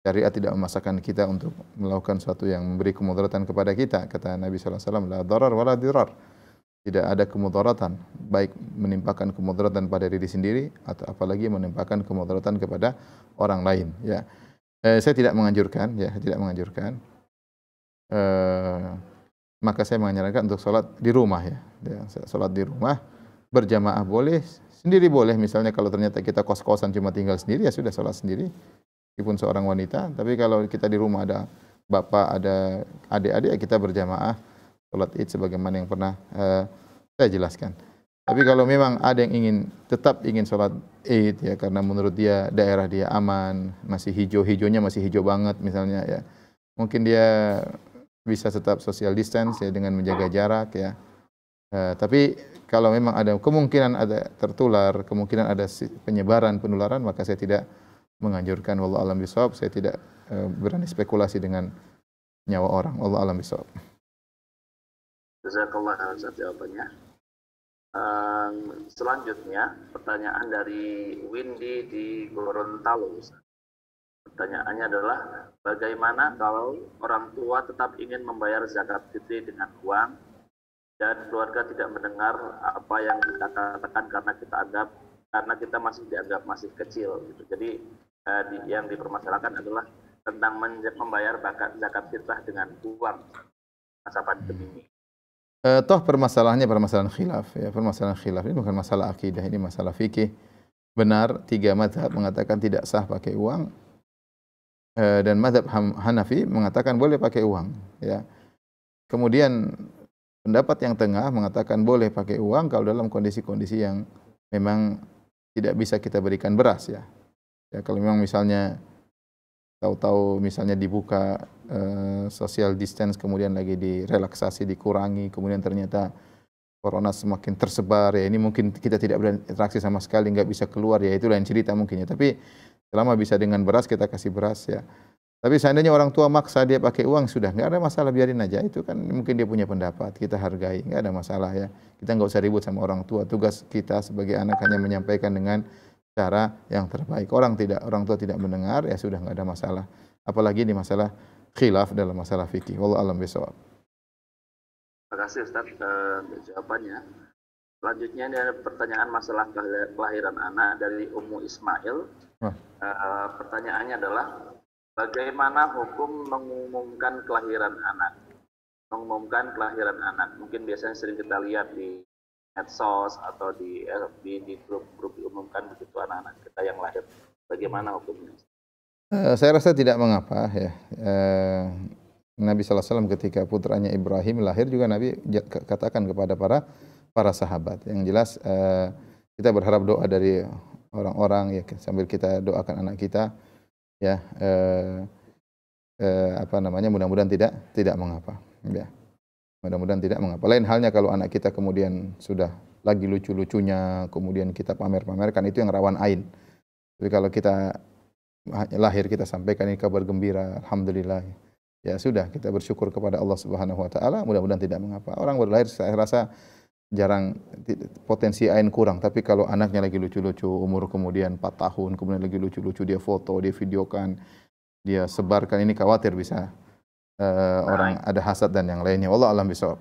syariat tidak memaksakan kita untuk melakukan sesuatu yang memberi kemudaratan kepada kita kata Nabi sallallahu alaihi wasallam la darar wala dirar tidak ada kemudaratan, baik menimpakan kemudaratan pada diri sendiri atau apalagi menimpakan kemudaratan kepada orang lain. Ya, eh, saya tidak menganjurkan, ya tidak menganjurkan. Eh, maka saya menganjurkan untuk sholat di rumah ya. ya sholat di rumah berjamaah boleh, sendiri boleh. Misalnya kalau ternyata kita kos-kosan cuma tinggal sendiri ya sudah sholat sendiri. Meskipun seorang wanita, tapi kalau kita di rumah ada bapak, ada adik-adik ya kita berjamaah sholat id sebagaimana yang pernah uh, saya jelaskan. Tapi kalau memang ada yang ingin tetap ingin sholat id ya karena menurut dia daerah dia aman, masih hijau hijaunya masih hijau banget misalnya ya, mungkin dia bisa tetap social distance ya dengan menjaga jarak ya. Uh, tapi kalau memang ada kemungkinan ada tertular, kemungkinan ada penyebaran penularan, maka saya tidak menganjurkan wallahu alam bisawab, saya tidak eh, berani spekulasi dengan nyawa orang wallahu alam bisawab. Jazakallah atas jawabannya. Um, selanjutnya pertanyaan dari Windy di Gorontalo. Pertanyaannya adalah bagaimana kalau orang tua tetap ingin membayar zakat fitri dengan uang dan keluarga tidak mendengar apa yang kita katakan karena kita anggap karena kita masih dianggap masih kecil gitu. Jadi eh, di, yang dipermasalahkan adalah tentang membayar zakat fitrah dengan uang masa pandemi ini uh, toh permasalahannya permasalahan khilaf ya permasalahan khilaf ini bukan masalah akidah ini masalah fikih benar tiga madhab mengatakan tidak sah pakai uang uh, dan madhab Hanafi mengatakan boleh pakai uang ya kemudian pendapat yang tengah mengatakan boleh pakai uang kalau dalam kondisi-kondisi yang memang tidak bisa kita berikan beras ya ya kalau memang misalnya tahu-tahu misalnya dibuka uh, social distance kemudian lagi direlaksasi dikurangi kemudian ternyata corona semakin tersebar ya ini mungkin kita tidak berinteraksi sama sekali nggak bisa keluar ya itu lain cerita mungkin ya tapi selama bisa dengan beras kita kasih beras ya tapi seandainya orang tua maksa dia pakai uang sudah nggak ada masalah biarin aja itu kan mungkin dia punya pendapat kita hargai nggak ada masalah ya kita nggak usah ribut sama orang tua tugas kita sebagai anak hanya menyampaikan dengan cara yang terbaik. Orang tidak orang tua tidak mendengar ya sudah nggak ada masalah. Apalagi di masalah khilaf dalam masalah fikih. Wallahu alam bisawab. Terima kasih Ustaz eh, untuk jawabannya. Selanjutnya ini ada pertanyaan masalah kelahiran anak dari Ummu Ismail. Uh, pertanyaannya adalah bagaimana hukum mengumumkan kelahiran anak? Mengumumkan kelahiran anak. Mungkin biasanya sering kita lihat di medsos atau di eh, di, di grup-grup diumumkan begitu anak-anak kita yang lahir bagaimana hukumnya? Uh, saya rasa tidak mengapa ya. Uh, Nabi SAW ketika putranya Ibrahim lahir juga Nabi katakan kepada para para sahabat. Yang jelas kita berharap doa dari orang-orang ya sambil kita doakan anak kita ya eh, eh, apa namanya mudah-mudahan tidak tidak mengapa ya. Mudah-mudahan tidak mengapa. Lain halnya kalau anak kita kemudian sudah lagi lucu-lucunya, kemudian kita pamer-pamerkan, itu yang rawan ain. Tapi kalau kita lahir kita sampaikan ini kabar gembira, alhamdulillah. Ya sudah, kita bersyukur kepada Allah Subhanahu wa taala, mudah-mudahan tidak mengapa. Orang lahir saya rasa jarang potensi ain kurang, tapi kalau anaknya lagi lucu-lucu, umur kemudian 4 tahun, kemudian lagi lucu-lucu dia foto, dia videokan, dia sebarkan ini khawatir bisa uh, orang ada hasad dan yang lainnya. Allah alam bisa.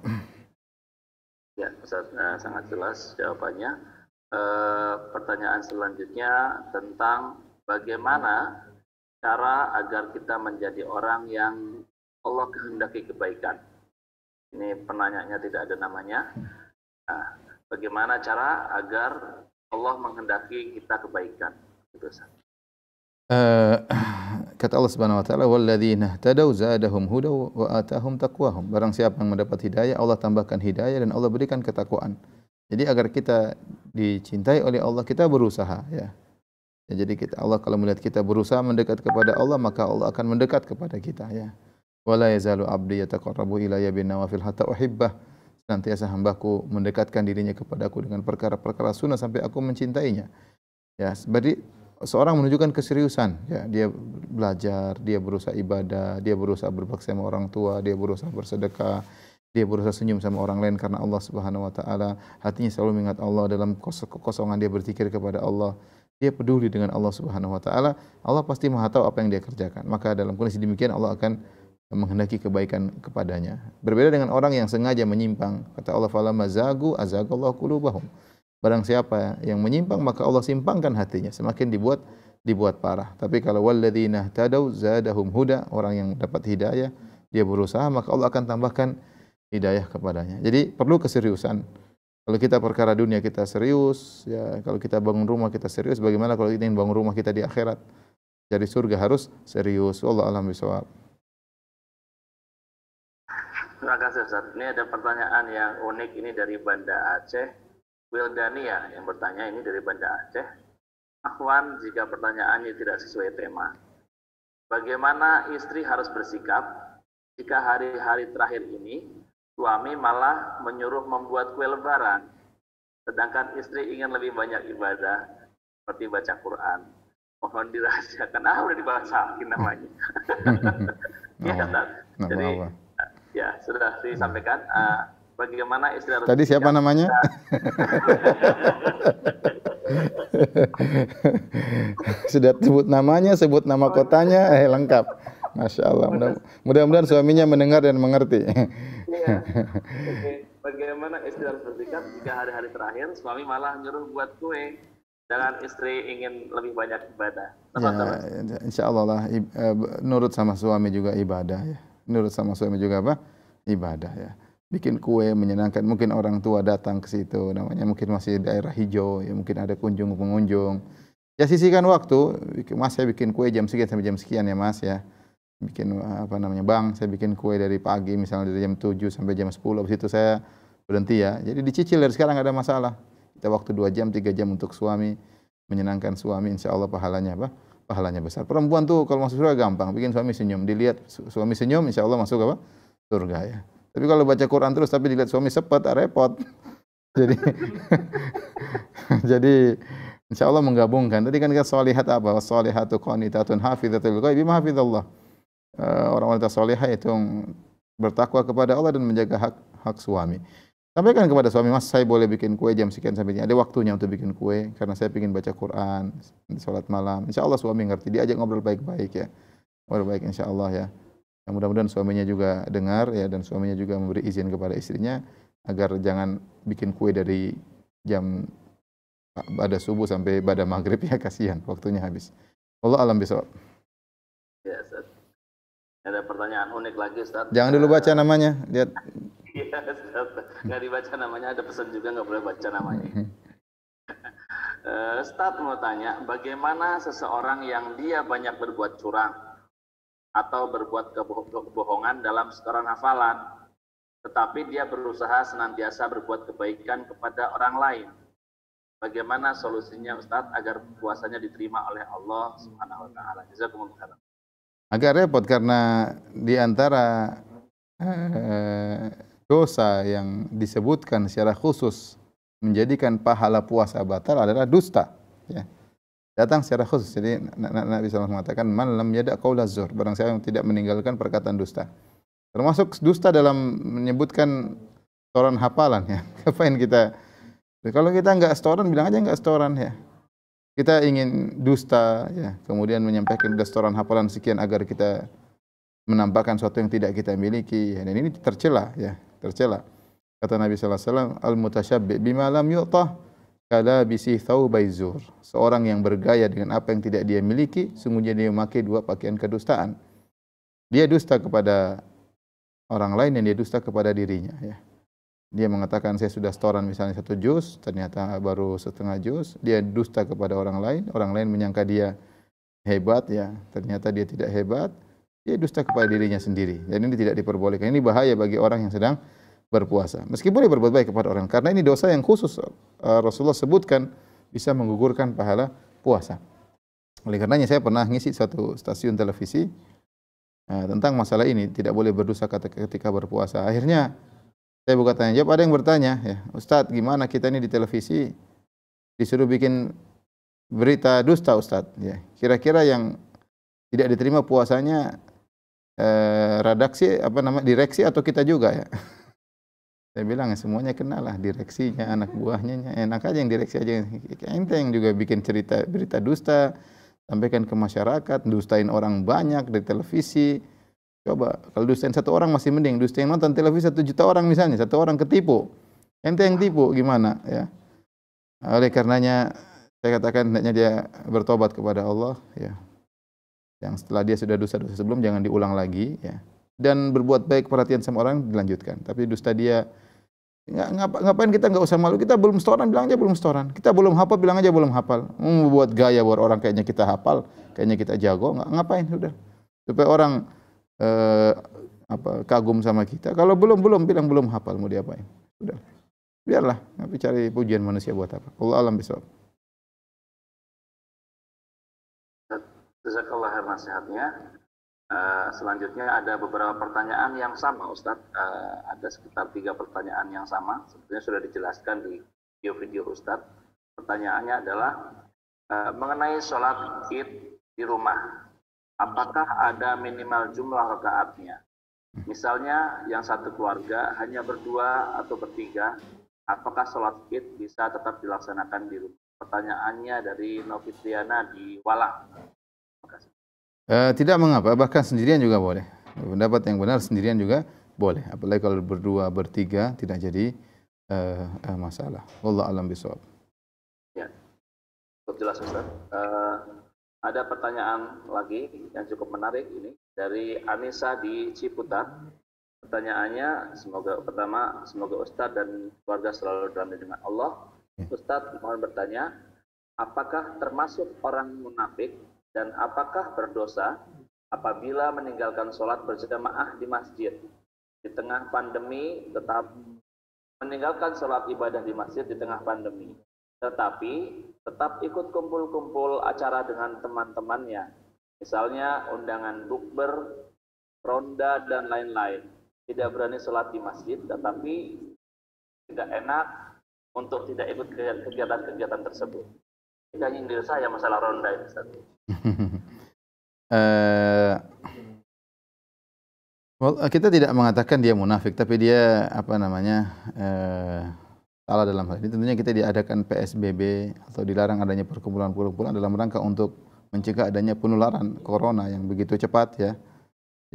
Ya, eh, sangat jelas jawabannya. Uh, pertanyaan selanjutnya tentang bagaimana cara agar kita menjadi orang yang Allah kehendaki kebaikan. Ini penanyanya tidak ada namanya. Nah, bagaimana cara agar Allah menghendaki kita kebaikan? Itu saja. Eh, kata Allah Subhanahu wa taala walladzina tadaw zadahum huda wa atahum taqwahum barang siapa yang mendapat hidayah Allah tambahkan hidayah dan Allah berikan ketakwaan jadi agar kita dicintai oleh Allah kita berusaha ya, ya jadi kita Allah kalau melihat kita berusaha mendekat kepada Allah maka Allah akan mendekat kepada kita ya wala yazalu abdi yataqarrabu ilayya bin nawafil hatta uhibbah senantiasa hambaku mendekatkan dirinya kepadaku dengan perkara-perkara sunnah sampai aku mencintainya ya berarti seorang menunjukkan keseriusan ya dia belajar dia berusaha ibadah dia berusaha berbakti sama orang tua dia berusaha bersedekah dia berusaha senyum sama orang lain karena Allah Subhanahu wa taala hatinya selalu mengingat Allah dalam kekosongan dia berzikir kepada Allah dia peduli dengan Allah Subhanahu wa taala Allah pasti Maha tahu apa yang dia kerjakan maka dalam kondisi demikian Allah akan menghendaki kebaikan kepadanya berbeda dengan orang yang sengaja menyimpang kata Allah fala mazagu azagallahu qulubahum Barang siapa yang menyimpang maka Allah simpangkan hatinya, semakin dibuat dibuat parah. Tapi kalau walladzina tadau zadahum huda, orang yang dapat hidayah, dia berusaha maka Allah akan tambahkan hidayah kepadanya. Jadi perlu keseriusan. Kalau kita perkara dunia kita serius, ya kalau kita bangun rumah kita serius, bagaimana kalau kita ingin bangun rumah kita di akhirat? Jadi surga harus serius. Allah alam bisawab. Terima kasih Ustaz. Ini ada pertanyaan yang unik ini dari Banda Aceh. Wildania ya, yang bertanya ini dari Banda Aceh. Akhwan, jika pertanyaannya tidak sesuai tema. Bagaimana istri harus bersikap jika hari-hari terakhir ini suami malah menyuruh membuat kue lebaran, sedangkan istri ingin lebih banyak ibadah seperti baca Quran. Mohon dirahasiakan. Ah, udah dibahasakin namanya. Iya, Jadi, ya sudah disampaikan. Ah, bagaimana istri harus Tadi siapa namanya? Sudah sebut namanya, sebut nama kotanya, eh lengkap. Masya Allah. Mudah-mudahan suaminya mendengar dan mengerti. Iya. Bagaimana istri harus bersikap jika hari-hari terakhir suami malah nyuruh buat kue dengan istri ingin lebih banyak ibadah? Ya, ya, ya, insya Allah lah. Eh, nurut sama suami juga ibadah ya. Nurut sama suami juga apa? Ibadah ya bikin kue menyenangkan. Mungkin orang tua datang ke situ, namanya mungkin masih daerah hijau, ya mungkin ada kunjung pengunjung. Ya sisihkan waktu, mas saya bikin kue jam sekian sampai jam sekian ya mas ya. Bikin eh, apa namanya, bang saya bikin kue dari pagi misalnya dari jam 7 sampai jam 10, habis itu saya berhenti ya. Jadi dicicil dari sekarang ada masalah. Kita waktu 2 jam, 3 jam untuk suami, menyenangkan suami, insya Allah pahalanya apa? Pahalanya besar. Perempuan tuh kalau masuk surga gampang, bikin suami senyum. Dilihat suami senyum, insya Allah masuk apa? Surga ya. Tapi kalau baca Quran terus tapi dilihat suami sepet, ah, repot. jadi jadi insya Allah menggabungkan. Tadi kan kita solihat apa? Solihatu qanitatun hafidhatul ghaib bima Uh, Orang wanita solihat itu bertakwa kepada Allah dan menjaga hak hak suami. Sampaikan kepada suami, mas saya boleh bikin kue jam sekian sampai jam. Ada waktunya untuk bikin kue karena saya ingin baca Quran, sholat malam. Insya Allah suami ngerti. Diajak ngobrol baik-baik ya. Ngobrol baik insya Allah ya. Ya, mudah-mudahan suaminya juga dengar ya dan suaminya juga memberi izin kepada istrinya agar jangan bikin kue dari jam pada subuh sampai pada maghrib ya kasihan waktunya habis. Allah alam besok. Ya, Ada pertanyaan unik lagi Ustaz. Jangan dulu baca eh, namanya, lihat. Iya, Ustaz. dibaca namanya, ada pesan juga nggak boleh baca namanya. Hmm. Eh, Ustaz mau tanya, bagaimana seseorang yang dia banyak berbuat curang, atau berbuat kebohongan dalam setoran hafalan, tetapi dia berusaha senantiasa berbuat kebaikan kepada orang lain. Bagaimana solusinya Ustadz agar puasanya diterima oleh Allah Subhanahu wa taala? Jazakumullah khairan. Agak repot karena di antara eh, dosa yang disebutkan secara khusus menjadikan pahala puasa batal adalah dusta, ya datang secara khusus. Jadi Nabi SAW mengatakan, Man lam yada qawla zuhur. Barang siapa yang tidak meninggalkan perkataan dusta. Termasuk dusta dalam menyebutkan setoran hafalan ya. Kepain kita? Kalau kita nggak setoran, bilang aja nggak setoran ya. Kita ingin dusta ya, kemudian menyampaikan setoran hafalan sekian agar kita menampakkan sesuatu yang tidak kita miliki. Ya. Dan ini tercela ya, tercela. Kata Nabi SAW, Al-mutasyabbi bima lam yu'tah kala bisi thaubaizur. Seorang yang bergaya dengan apa yang tidak dia miliki, sungguhnya dia memakai dua pakaian kedustaan. Dia dusta kepada orang lain dan dia dusta kepada dirinya. Ya. Dia mengatakan saya sudah setoran misalnya satu jus, ternyata baru setengah jus. Dia dusta kepada orang lain, orang lain menyangka dia hebat ya, ternyata dia tidak hebat. Dia dusta kepada dirinya sendiri. Dan ini tidak diperbolehkan. Ini bahaya bagi orang yang sedang berpuasa. Meskipun dia berbuat baik kepada orang karena ini dosa yang khusus uh, Rasulullah sebutkan bisa menggugurkan pahala puasa. Oleh karenanya saya pernah ngisi satu stasiun televisi uh, tentang masalah ini tidak boleh berdosa ketika berpuasa. Akhirnya saya buka tanya jawab ada yang bertanya ya Ustadz gimana kita ini di televisi disuruh bikin berita dusta Ustadz ya kira-kira yang tidak diterima puasanya eh, redaksi apa nama direksi atau kita juga ya saya bilang semuanya kenal lah direksinya anak buahnya enak aja yang direksi aja ente yang juga bikin cerita berita dusta sampaikan ke masyarakat dustain orang banyak di televisi coba kalau dustain satu orang masih mending dustain nonton televisi satu juta orang misalnya satu orang ketipu ente yang tipu gimana ya oleh karenanya saya katakan hendaknya dia bertobat kepada Allah ya yang setelah dia sudah dosa-dosa sebelum jangan diulang lagi ya dan berbuat baik perhatian sama orang dilanjutkan tapi dusta dia Nggak, ngapain kita nggak usah malu? Kita belum setoran, bilang aja belum setoran. Kita belum hafal, bilang aja belum hafal. Membuat gaya buat orang kayaknya kita hafal, kayaknya kita jago. Nggak, ngapain? sudah Supaya orang eh, apa, kagum sama kita. Kalau belum, belum. Bilang belum hafal. Mau diapain? sudah Biarlah. Tapi cari pujian manusia buat apa? Allah alam besok bisawab. Jazakallah nasihatnya. Eh, selanjutnya ada beberapa pertanyaan yang sama, Ustadz. Uh, eh, ada sekitar tiga pertanyaan yang sama. Sebetulnya sudah dijelaskan di video-video Ustadz. Pertanyaannya adalah uh, mengenai sholat id di rumah. Apakah ada minimal jumlah rakaatnya? Misalnya yang satu keluarga hanya berdua atau bertiga, apakah sholat id bisa tetap dilaksanakan di rumah? Pertanyaannya dari Novitriana di Walang. Terima kasih. Eh, tidak mengapa, bahkan sendirian juga boleh. Pendapat yang benar sendirian juga boleh. Apalagi kalau berdua, bertiga tidak jadi uh, uh, masalah. Allah alam bisawab. Ya, cukup jelas Ustaz. Uh, ada pertanyaan lagi yang cukup menarik ini dari Anissa di Ciputat. Pertanyaannya, semoga pertama, semoga Ustadz dan keluarga selalu dalam dengan Allah. Ya. Ustadz mohon bertanya, apakah termasuk orang munafik dan apakah berdosa apabila meninggalkan sholat berjamaah di masjid di tengah pandemi tetap meninggalkan sholat ibadah di masjid di tengah pandemi tetapi tetap ikut kumpul-kumpul acara dengan teman-temannya misalnya undangan bukber ronda dan lain-lain tidak berani sholat di masjid tetapi tidak enak untuk tidak ikut kegiatan-kegiatan tersebut kita nyindir saya masalah ronda ini. uh, well, eh, kita tidak mengatakan dia munafik, tapi dia apa namanya uh, salah dalam hal ini. Tentunya kita diadakan PSBB atau dilarang adanya perkumpulan-perkumpulan dalam rangka untuk mencegah adanya penularan corona yang begitu cepat ya,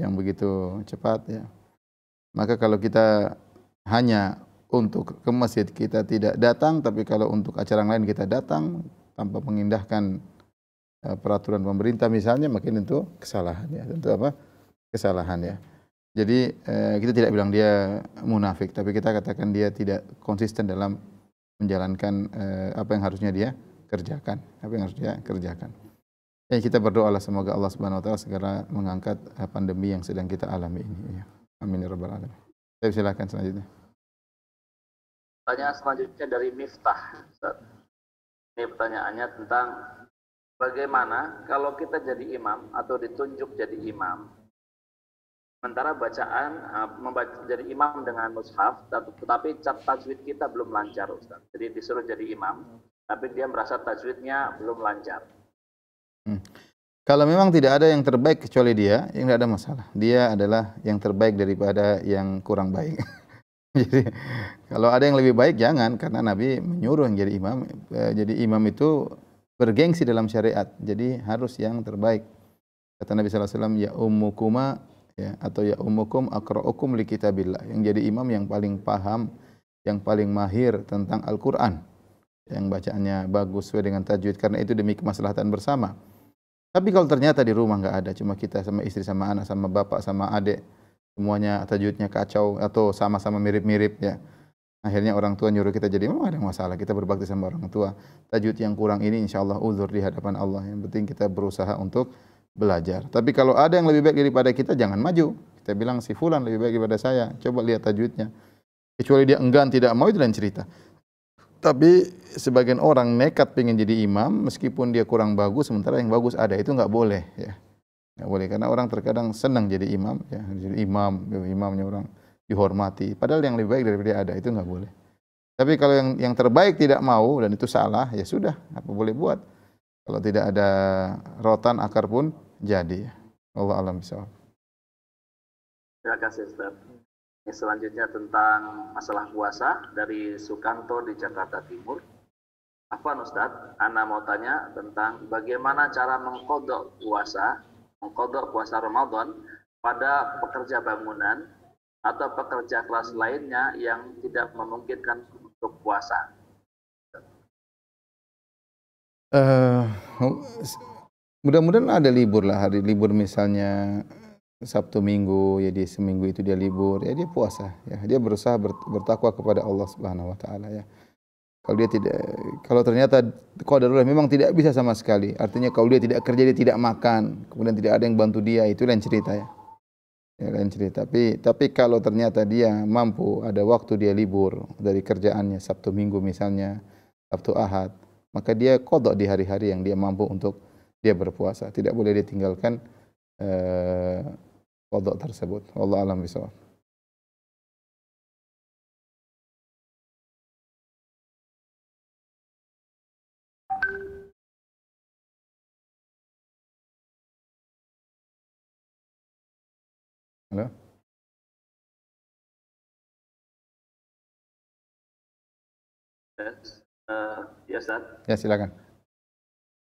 yang begitu cepat ya. Maka kalau kita hanya untuk ke masjid kita tidak datang, tapi kalau untuk acara lain kita datang, tanpa mengindahkan eh, peraturan pemerintah misalnya makin itu kesalahan ya tentu apa kesalahan ya jadi eh, kita tidak bilang dia munafik tapi kita katakan dia tidak konsisten dalam menjalankan eh, apa yang harusnya dia kerjakan apa yang harusnya dia kerjakan ya kita berdoalah semoga Allah Subhanahu wa taala segera mengangkat pandemi yang sedang kita alami ini ya amin ya rabbal alamin saya silakan selanjutnya Tanya selanjutnya dari Miftah ini pertanyaannya tentang bagaimana kalau kita jadi imam atau ditunjuk jadi imam. Sementara bacaan eh, membaca, jadi imam dengan mushaf, tetapi cat tajwid kita belum lancar, Ustaz. Jadi disuruh jadi imam, tapi dia merasa tajwidnya belum lancar. Hmm. Kalau memang tidak ada yang terbaik kecuali dia, yang tidak ada masalah. Dia adalah yang terbaik daripada yang kurang baik. jadi kalau ada yang lebih baik jangan karena Nabi menyuruh yang jadi imam. E, jadi imam itu bergengsi dalam syariat. Jadi harus yang terbaik. Kata Nabi SAW, ya ummukuma ya, atau ya umukum akra'ukum li kitabillah. Yang jadi imam yang paling paham, yang paling mahir tentang Al-Quran. Yang bacaannya bagus sesuai dengan tajwid. Karena itu demi kemaslahatan bersama. Tapi kalau ternyata di rumah nggak ada, cuma kita sama istri, sama anak, sama bapak, sama adik, semuanya tajwidnya kacau atau sama-sama mirip-mirip ya. Akhirnya orang tua nyuruh kita jadi, memang ada masalah, kita berbakti sama orang tua. Tajwid yang kurang ini insya Allah uzur di hadapan Allah. Yang penting kita berusaha untuk belajar. Tapi kalau ada yang lebih baik daripada kita, jangan maju. Kita bilang, si Fulan lebih baik daripada saya, coba lihat tajwidnya. Kecuali dia enggan, tidak mau, itu lain cerita. Tapi sebagian orang nekat pengen jadi imam, meskipun dia kurang bagus, sementara yang bagus ada, itu enggak boleh. Ya. Nggak boleh karena orang terkadang senang jadi imam, ya, jadi imam, ya, imamnya orang dihormati. Padahal yang lebih baik daripada ada itu nggak boleh. Tapi kalau yang yang terbaik tidak mau dan itu salah, ya sudah, apa boleh buat. Kalau tidak ada rotan akar pun jadi. Ya. Allah alam bisa Terima kasih Ustaz. Ini selanjutnya tentang masalah puasa dari Sukanto di Jakarta Timur. Apa Ustaz? Ana mau tanya tentang bagaimana cara mengkodok puasa mengkodok puasa Ramadan pada pekerja bangunan atau pekerja kelas lainnya yang tidak memungkinkan untuk puasa. Uh, mudah-mudahan ada libur lah hari libur misalnya Sabtu Minggu ya di seminggu itu dia libur ya dia puasa ya dia berusaha bertakwa kepada Allah Subhanahu wa taala ya. Kalau dia tidak kalau ternyata qadarullah memang tidak bisa sama sekali. Artinya kalau dia tidak kerja dia tidak makan, kemudian tidak ada yang bantu dia, itu lain cerita ya. Ya lain cerita. Tapi tapi kalau ternyata dia mampu ada waktu dia libur dari kerjaannya Sabtu Minggu misalnya, Sabtu Ahad, maka dia kodok di hari-hari yang dia mampu untuk dia berpuasa. Tidak boleh ditinggalkan eh, kodok tersebut. Allah alam bismillah Ne? Uh, ya, Ustaz. Ya, silakan.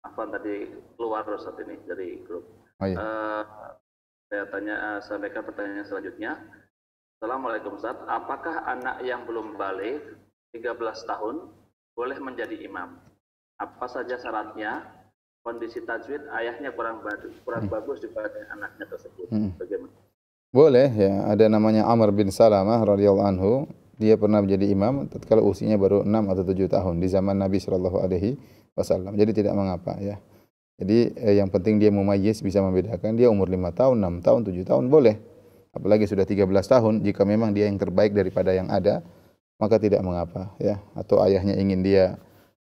Apa tadi keluar saat ini dari grup. Oh, iya. uh, saya tanya, uh, sampaikan pertanyaan selanjutnya. Assalamualaikum Ustaz, apakah anak yang belum balik 13 tahun boleh menjadi imam? Apa saja syaratnya? Kondisi tajwid ayahnya kurang, kurang hmm. bagus dibanding anaknya tersebut. Hmm. Bagaimana? Boleh ya, ada namanya Amr bin Salamah radhiyallahu anhu, dia pernah menjadi imam tatkala usianya baru 6 atau 7 tahun di zaman Nabi sallallahu alaihi wasallam. Jadi tidak mengapa ya. Jadi eh, yang penting dia mumayyiz bisa membedakan dia umur 5 tahun, 6 tahun, 7 tahun boleh. Apalagi sudah 13 tahun jika memang dia yang terbaik daripada yang ada, maka tidak mengapa ya. Atau ayahnya ingin dia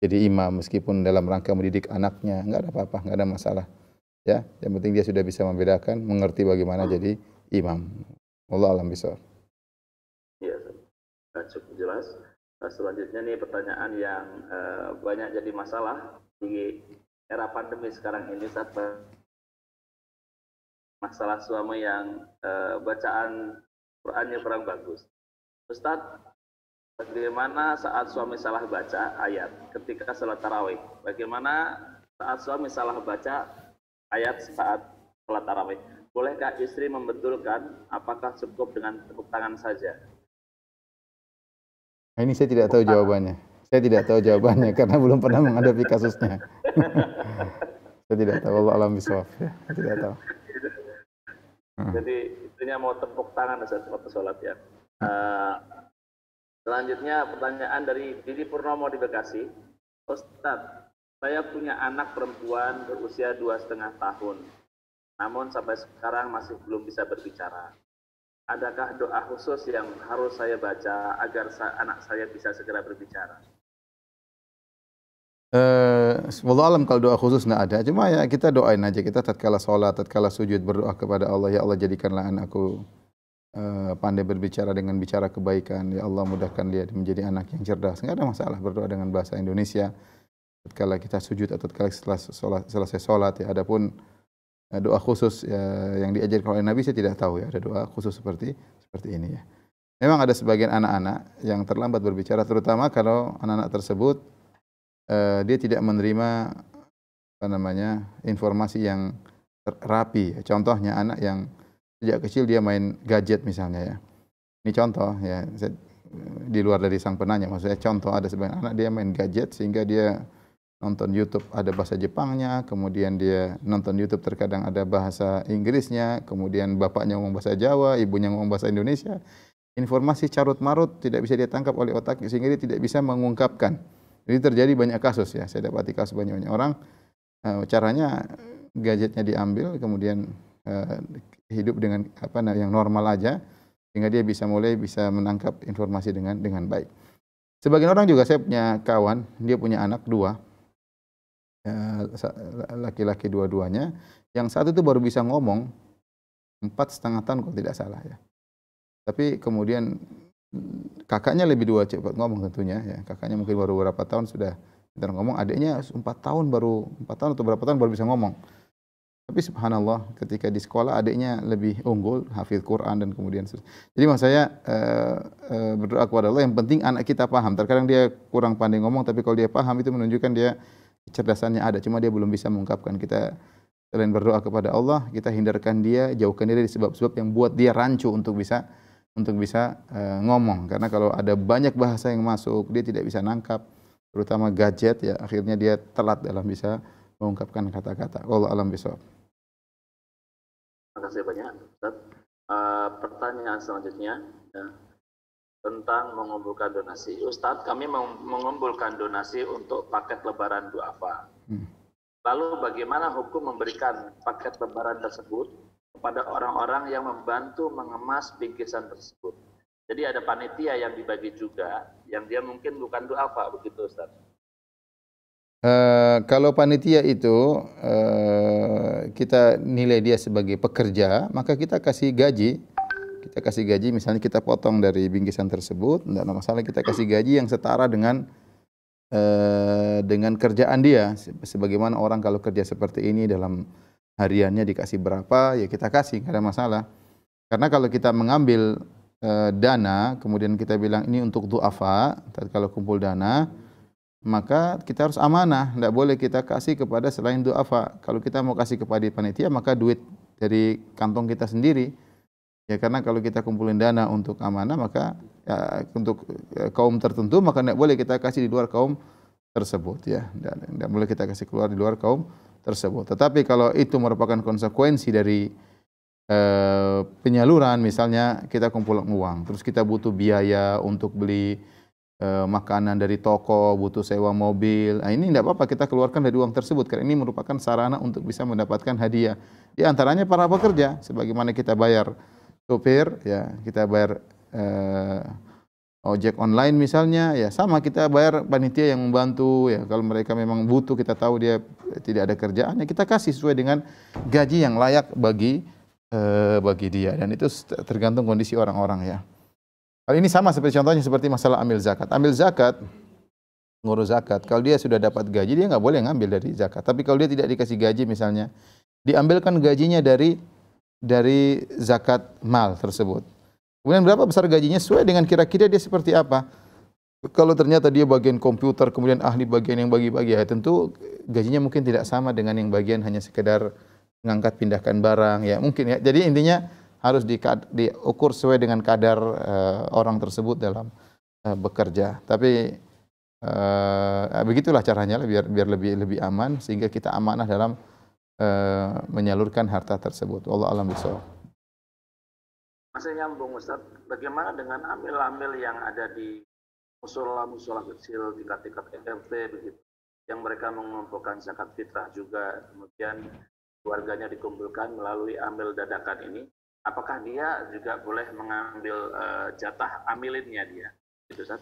jadi imam meskipun dalam rangka mendidik anaknya, enggak ada apa-apa, enggak ada masalah. Ya, yang penting dia sudah bisa membedakan, mengerti bagaimana jadi imam. Allah alam bisa. Iya, cukup jelas. Nah, selanjutnya nih pertanyaan yang uh, banyak jadi masalah di era pandemi sekarang ini saat masalah suami yang uh, bacaan Qurannya kurang bagus. Ustaz, bagaimana saat suami salah baca ayat ketika salat tarawih? Bagaimana saat suami salah baca ayat saat salat tarawih? Bolehkah istri membetulkan? Apakah cukup dengan tepuk tangan saja? Nah, ini saya tidak tahu jawabannya. Saya tidak tahu jawabannya karena belum pernah menghadapi kasusnya. saya tidak tahu. Allah alam bisawab. Ya, saya tidak tahu. Hmm. Jadi istrinya mau tepuk tangan saat waktu sholat ya. Uh, selanjutnya pertanyaan dari Didi Purnomo di Bekasi. Ustadz, saya punya anak perempuan berusia dua setengah tahun namun sampai sekarang masih belum bisa berbicara. Adakah doa khusus yang harus saya baca agar sa anak saya bisa segera berbicara? Eh, uh, alam kalau doa khusus nggak ada, cuma ya kita doain aja kita tatkala sholat, tatkala sujud berdoa kepada Allah ya Allah jadikanlah anakku uh, pandai berbicara dengan bicara kebaikan, ya Allah mudahkan dia menjadi anak yang cerdas. Enggak ada masalah berdoa dengan bahasa Indonesia. Tatkala kita sujud atau tatkala setelah sholat, selesai sholat ya, adapun Eh, doa khusus ya, yang diajarkan oleh Nabi saya tidak tahu ya ada doa khusus seperti seperti ini ya. Memang ada sebagian anak-anak yang terlambat berbicara terutama kalau anak-anak tersebut eh, dia tidak menerima apa namanya informasi yang rapi. Ya. Contohnya anak yang sejak kecil dia main gadget misalnya ya. Ini contoh ya di luar dari sang penanya maksudnya contoh ada sebagian anak dia main gadget sehingga dia nonton YouTube ada bahasa Jepangnya, kemudian dia nonton YouTube terkadang ada bahasa Inggrisnya, kemudian bapaknya ngomong bahasa Jawa, ibunya ngomong bahasa Indonesia. Informasi carut marut tidak bisa ditangkap oleh otak sehingga dia tidak bisa mengungkapkan. Jadi terjadi banyak kasus ya, saya dapati kasus banyak banyak orang eh, caranya gadgetnya diambil kemudian eh, hidup dengan apa nah, yang normal aja sehingga dia bisa mulai bisa menangkap informasi dengan dengan baik. Sebagian orang juga saya punya kawan, dia punya anak dua, Eh, laki-laki dua-duanya. Yang satu itu baru bisa ngomong empat setengah tahun kalau tidak salah ya. Tapi kemudian kakaknya lebih dua cepat ngomong tentunya ya. Kakaknya mungkin baru beberapa tahun sudah pintar ngomong. Adiknya empat tahun baru empat tahun atau berapa tahun baru bisa ngomong. Tapi subhanallah ketika di sekolah adiknya lebih unggul, hafiz Quran dan kemudian Jadi maksud saya e, e, berdoa kepada Allah yang penting anak kita paham. Terkadang dia kurang pandai ngomong tapi kalau dia paham itu menunjukkan dia kecerdasannya ada, cuma dia belum bisa mengungkapkan. Kita selain berdoa kepada Allah, kita hindarkan dia, jauhkan dia dari sebab-sebab yang buat dia rancu untuk bisa untuk bisa uh, ngomong karena kalau ada banyak bahasa yang masuk dia tidak bisa nangkap terutama gadget ya akhirnya dia telat dalam bisa mengungkapkan kata-kata Allah alam besok terima kasih banyak Uh, pertanyaan selanjutnya ya tentang mengumpulkan donasi. Ustadz, kami mengumpulkan donasi untuk paket lebaran duafa. Hmm. Lalu bagaimana hukum memberikan paket lebaran tersebut kepada orang-orang yang membantu mengemas bingkisan tersebut? Jadi ada panitia yang dibagi juga, yang dia mungkin bukan duafa, begitu Ustadz. Uh, kalau panitia itu uh, kita nilai dia sebagai pekerja, maka kita kasih gaji kita kasih gaji misalnya kita potong dari bingkisan tersebut tidak ada masalah kita kasih gaji yang setara dengan uh, dengan kerjaan dia sebagaimana orang kalau kerja seperti ini dalam hariannya dikasih berapa ya kita kasih tidak ada masalah karena kalau kita mengambil uh, dana kemudian kita bilang ini untuk duafa kalau kumpul dana maka kita harus amanah tidak boleh kita kasih kepada selain duafa kalau kita mau kasih kepada panitia maka duit dari kantong kita sendiri Ya karena kalau kita kumpulin dana untuk amanah maka ya, untuk ya, kaum tertentu maka tidak boleh kita kasih di luar kaum tersebut ya. Tidak boleh kita kasih keluar di luar kaum tersebut. Tetapi kalau itu merupakan konsekuensi dari eh, penyaluran misalnya kita kumpul uang, terus kita butuh biaya untuk beli eh, makanan dari toko, butuh sewa mobil. Nah, ini tidak apa-apa kita keluarkan dari uang tersebut karena ini merupakan sarana untuk bisa mendapatkan hadiah. Di antaranya para pekerja sebagaimana kita bayar sopir ya kita bayar eh, ojek online misalnya ya sama kita bayar panitia yang membantu ya kalau mereka memang butuh kita tahu dia tidak ada kerjaan ya kita kasih sesuai dengan gaji yang layak bagi eh, bagi dia dan itu tergantung kondisi orang-orang ya hal ini sama seperti contohnya seperti masalah ambil zakat ambil zakat ngurus zakat kalau dia sudah dapat gaji dia nggak boleh ngambil dari zakat tapi kalau dia tidak dikasih gaji misalnya diambilkan gajinya dari dari zakat mal tersebut. Kemudian berapa besar gajinya sesuai dengan kira-kira dia seperti apa. Kalau ternyata dia bagian komputer, kemudian ahli bagian yang bagi-bagi, ya tentu gajinya mungkin tidak sama dengan yang bagian hanya sekedar mengangkat pindahkan barang, ya mungkin ya. Jadi intinya harus di, diukur sesuai dengan kadar uh, orang tersebut dalam uh, bekerja. Tapi uh, begitulah caranya biar biar lebih lebih aman sehingga kita amanah dalam Eh, menyalurkan harta tersebut. Allah alam bisa. Masih nyambung Ustaz, bagaimana dengan amil-amil yang ada di musola-musola kecil, tingkat-tingkat RT begitu, yang mereka mengumpulkan zakat fitrah juga, kemudian keluarganya dikumpulkan melalui amil dadakan ini, apakah dia juga boleh mengambil uh, jatah amilinnya dia? Itu Ustaz.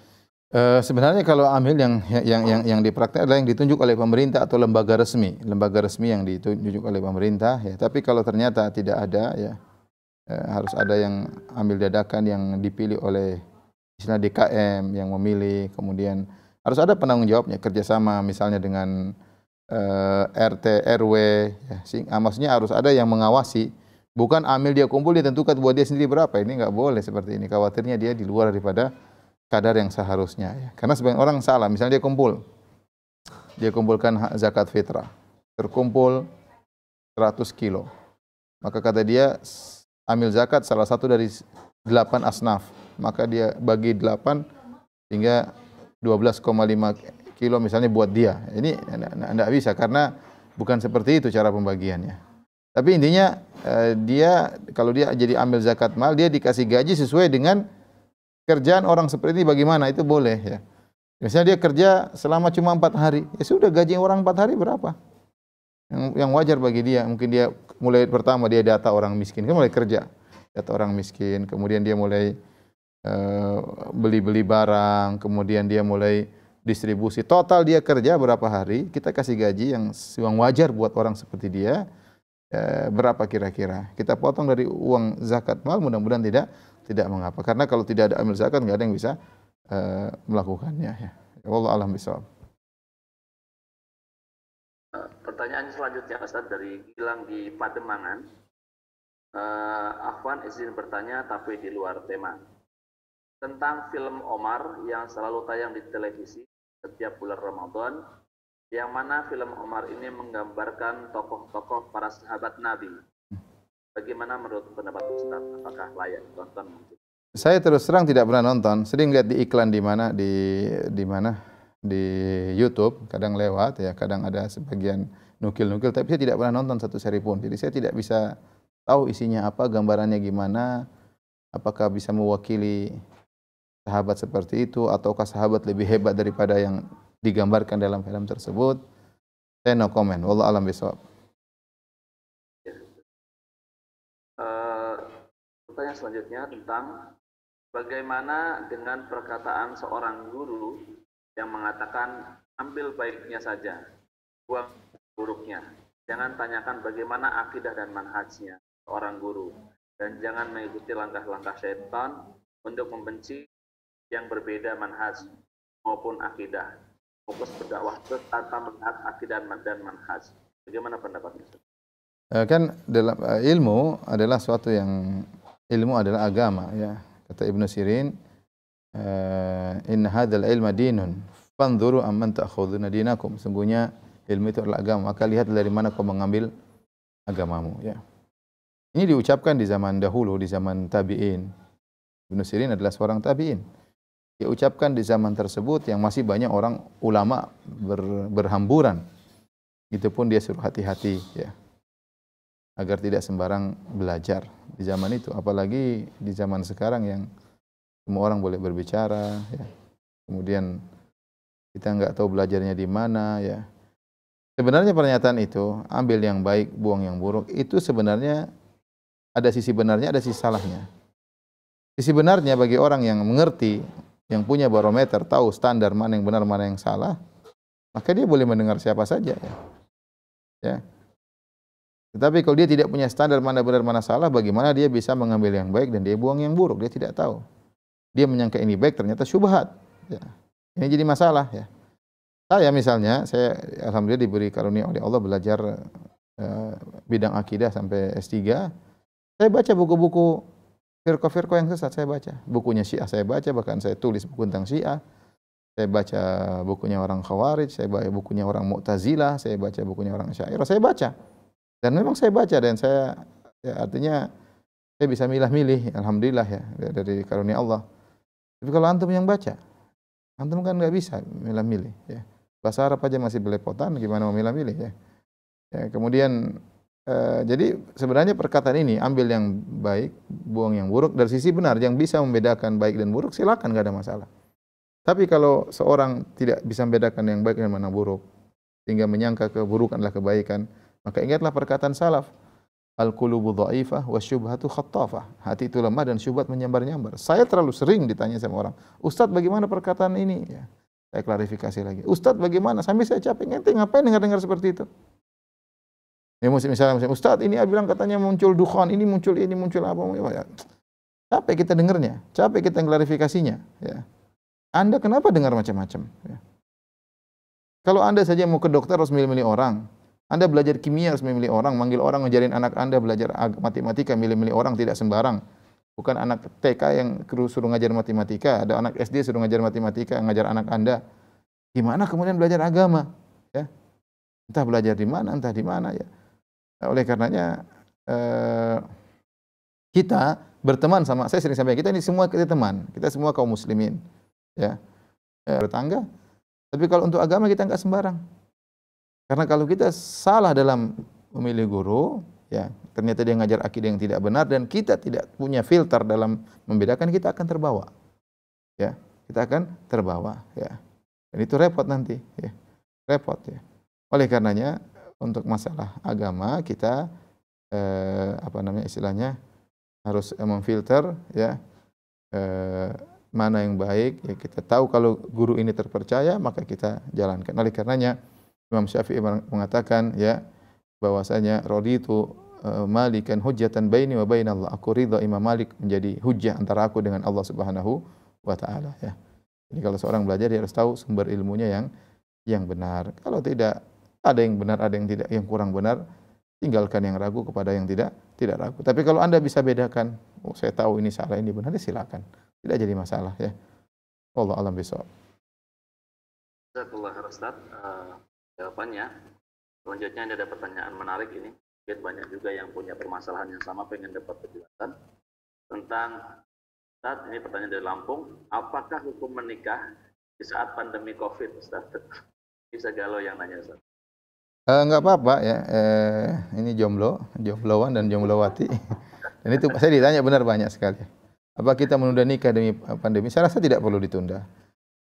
Uh, sebenarnya kalau amil yang yang yang yang dipraktek adalah yang ditunjuk oleh pemerintah atau lembaga resmi, lembaga resmi yang ditunjuk oleh pemerintah ya. Tapi kalau ternyata tidak ada ya uh, harus ada yang amil dadakan yang dipilih oleh istilah DKM yang memilih, kemudian harus ada penanggung jawabnya kerjasama misalnya dengan uh, eh, RT RW ya. Sing, ah, maksudnya harus ada yang mengawasi bukan amil dia kumpul ditentukan buat dia sendiri berapa ini nggak boleh seperti ini khawatirnya dia di luar daripada kadar yang seharusnya. Ya. Karena sebagian orang salah, misalnya dia kumpul, dia kumpulkan zakat fitrah, terkumpul 100 kilo. Maka kata dia, ambil zakat salah satu dari 8 asnaf. Maka dia bagi 8 hingga 12,5 kilo misalnya buat dia. Ini tidak bisa karena bukan seperti itu cara pembagiannya. Tapi intinya eh, dia kalau dia jadi ambil zakat mal, dia dikasih gaji sesuai dengan kerjaan orang seperti ini bagaimana? Itu boleh ya. Misalnya dia kerja selama cuma empat hari, ya sudah gaji orang empat hari berapa? Yang, yang wajar bagi dia, mungkin dia mulai pertama dia data orang miskin, kan mulai kerja data orang miskin, kemudian dia mulai eh, beli-beli uh, barang, kemudian dia mulai distribusi. Total dia kerja berapa hari, kita kasih gaji yang, uang wajar buat orang seperti dia, eh, berapa kira-kira. Kita potong dari uang zakat mal, mudah-mudahan tidak tidak mengapa karena kalau tidak ada amil zakat nggak ada yang bisa uh, melakukannya ya. Wallah alam bisawab. Pertanyaan selanjutnya Ustaz dari Gilang di Pademangan. Uh, Afwan izin bertanya tapi di luar tema. Tentang film Omar yang selalu tayang di televisi setiap bulan Ramadan yang mana film Omar ini menggambarkan tokoh-tokoh para sahabat Nabi Bagaimana menurut pendapat Ustaz? Apakah layak ditonton? Saya terus terang tidak pernah nonton. Sering lihat di iklan di mana di di mana di YouTube, kadang lewat ya, kadang ada sebagian nukil-nukil tapi saya tidak pernah nonton satu seri pun. Jadi saya tidak bisa tahu isinya apa, gambarannya gimana, apakah bisa mewakili sahabat seperti itu ataukah sahabat lebih hebat daripada yang digambarkan dalam film tersebut. Saya no comment. Wallah alam bisawab. pertanyaan selanjutnya tentang bagaimana dengan perkataan seorang guru yang mengatakan ambil baiknya saja, buang buruknya. Jangan tanyakan bagaimana akidah dan manhajnya orang guru. Dan jangan mengikuti langkah-langkah setan untuk membenci yang berbeda manhaj maupun akidah. Fokus berdakwah tanpa melihat akidah dan manhaj. Bagaimana pendapatnya? Eh, kan dalam eh, ilmu adalah suatu yang ilmu adalah agama ya. Kata Ibnu Sirin, eh, "In hadzal ilma dinun, fanzuru amman ta'khuduna dinakum." Sungguhnya ilmu itu adalah agama, maka lihat dari mana kau mengambil agamamu ya. Ini diucapkan di zaman dahulu, di zaman tabi'in. Ibnu Sirin adalah seorang tabi'in. Dia ucapkan di zaman tersebut yang masih banyak orang ulama ber, berhamburan. Itu pun dia suruh hati-hati ya agar tidak sembarang belajar di zaman itu apalagi di zaman sekarang yang semua orang boleh berbicara ya kemudian kita nggak tahu belajarnya di mana ya sebenarnya pernyataan itu ambil yang baik buang yang buruk itu sebenarnya ada sisi benarnya ada sisi salahnya sisi benarnya bagi orang yang mengerti yang punya barometer tahu standar mana yang benar mana yang salah maka dia boleh mendengar siapa saja ya, ya tetapi kalau dia tidak punya standar mana benar mana salah, bagaimana dia bisa mengambil yang baik dan dia buang yang buruk? Dia tidak tahu. Dia menyangka ini baik, ternyata syubhat. Ya. Ini jadi masalah ya. Saya misalnya, saya alhamdulillah diberi karunia oleh Allah belajar uh, bidang akidah sampai S3. Saya baca buku-buku firqa-firqa yang sesat saya baca. Bukunya Syiah saya baca, bahkan saya tulis buku tentang Syiah. Saya baca bukunya orang Khawarij, saya baca bukunya orang Mu'tazilah, saya baca bukunya orang Syairah, saya baca. Dan memang saya baca dan saya ya artinya saya bisa milah-milih, alhamdulillah ya dari karunia Allah. Tapi kalau antum yang baca, antum kan nggak bisa milah-milih ya. Bahasa Arab aja masih belepotan, gimana mau milah-milih ya. ya. Kemudian eh, jadi sebenarnya perkataan ini ambil yang baik, buang yang buruk dari sisi benar yang bisa membedakan baik dan buruk silakan nggak ada masalah. Tapi kalau seorang tidak bisa membedakan yang baik dan mana buruk, sehingga menyangka keburukan adalah kebaikan, maka ingatlah perkataan salaf, Al-qulubu dha'ifah wa syubhatu khattafah. Hati itu lemah dan syubhat menyambar-nyambar. Saya terlalu sering ditanya sama orang, Ustadz bagaimana perkataan ini? Ya. Saya klarifikasi lagi. Ustadz bagaimana? sambil saya capek, ngerti ngapain dengar-dengar seperti itu? Ya misalnya, misalnya Ustadz ini bilang katanya muncul dukhan, ini muncul ini, muncul apa. Ya. Capek kita dengarnya, capek kita klarifikasinya. Ya. Anda kenapa dengar macam-macam? Ya. Kalau Anda saja mau ke dokter harus milih-milih orang, anda belajar kimia harus memilih orang, manggil orang, ngajarin anak Anda belajar matematika, milih-milih orang tidak sembarang. Bukan anak TK yang suruh ngajar matematika, ada anak SD suruh ngajar matematika, ngajar anak Anda. Gimana kemudian belajar agama? Ya. Entah belajar di mana, entah di mana ya. Nah, oleh karenanya eh, kita berteman sama saya sering sampaikan kita ini semua kita teman, kita semua kaum muslimin ya. Eh, bertangga. Tapi kalau untuk agama kita nggak sembarang. Karena kalau kita salah dalam memilih guru, ya ternyata dia ngajar akidah yang tidak benar dan kita tidak punya filter dalam membedakan, kita akan terbawa. Ya, kita akan terbawa, ya. Dan itu repot nanti, ya. Repot ya. Oleh karenanya untuk masalah agama kita eh, apa namanya istilahnya harus eh, memfilter ya eh, mana yang baik ya kita tahu kalau guru ini terpercaya maka kita jalankan oleh karenanya Imam Syafi'i mengatakan ya bahwasanya raditu uh, malikan hujatan baini wa Allah Aku ridha Imam Malik menjadi hujah antara aku dengan Allah Subhanahu wa taala ya. Jadi kalau seorang belajar dia harus tahu sumber ilmunya yang yang benar. Kalau tidak ada yang benar, ada yang tidak, yang kurang benar, tinggalkan yang ragu kepada yang tidak tidak ragu. Tapi kalau Anda bisa bedakan, oh, saya tahu ini salah, ini benar, ya silakan. Tidak jadi masalah ya. Allah alam besok. Jazakallah Ustaz. Eh, jawabannya. Selanjutnya ini ada pertanyaan menarik ini. Mungkin banyak juga yang punya permasalahan yang sama pengen dapat penjelasan tentang saat ini pertanyaan dari Lampung. Apakah hukum menikah di saat pandemi COVID, Ustaz? Bisa galau yang nanya, Ustaz. Eh, enggak apa-apa ya. Eh, ini jomblo, jombloan dan jomblowati. dan itu saya ditanya benar banyak sekali. Apa kita menunda nikah demi pandemi? Saya rasa tidak perlu ditunda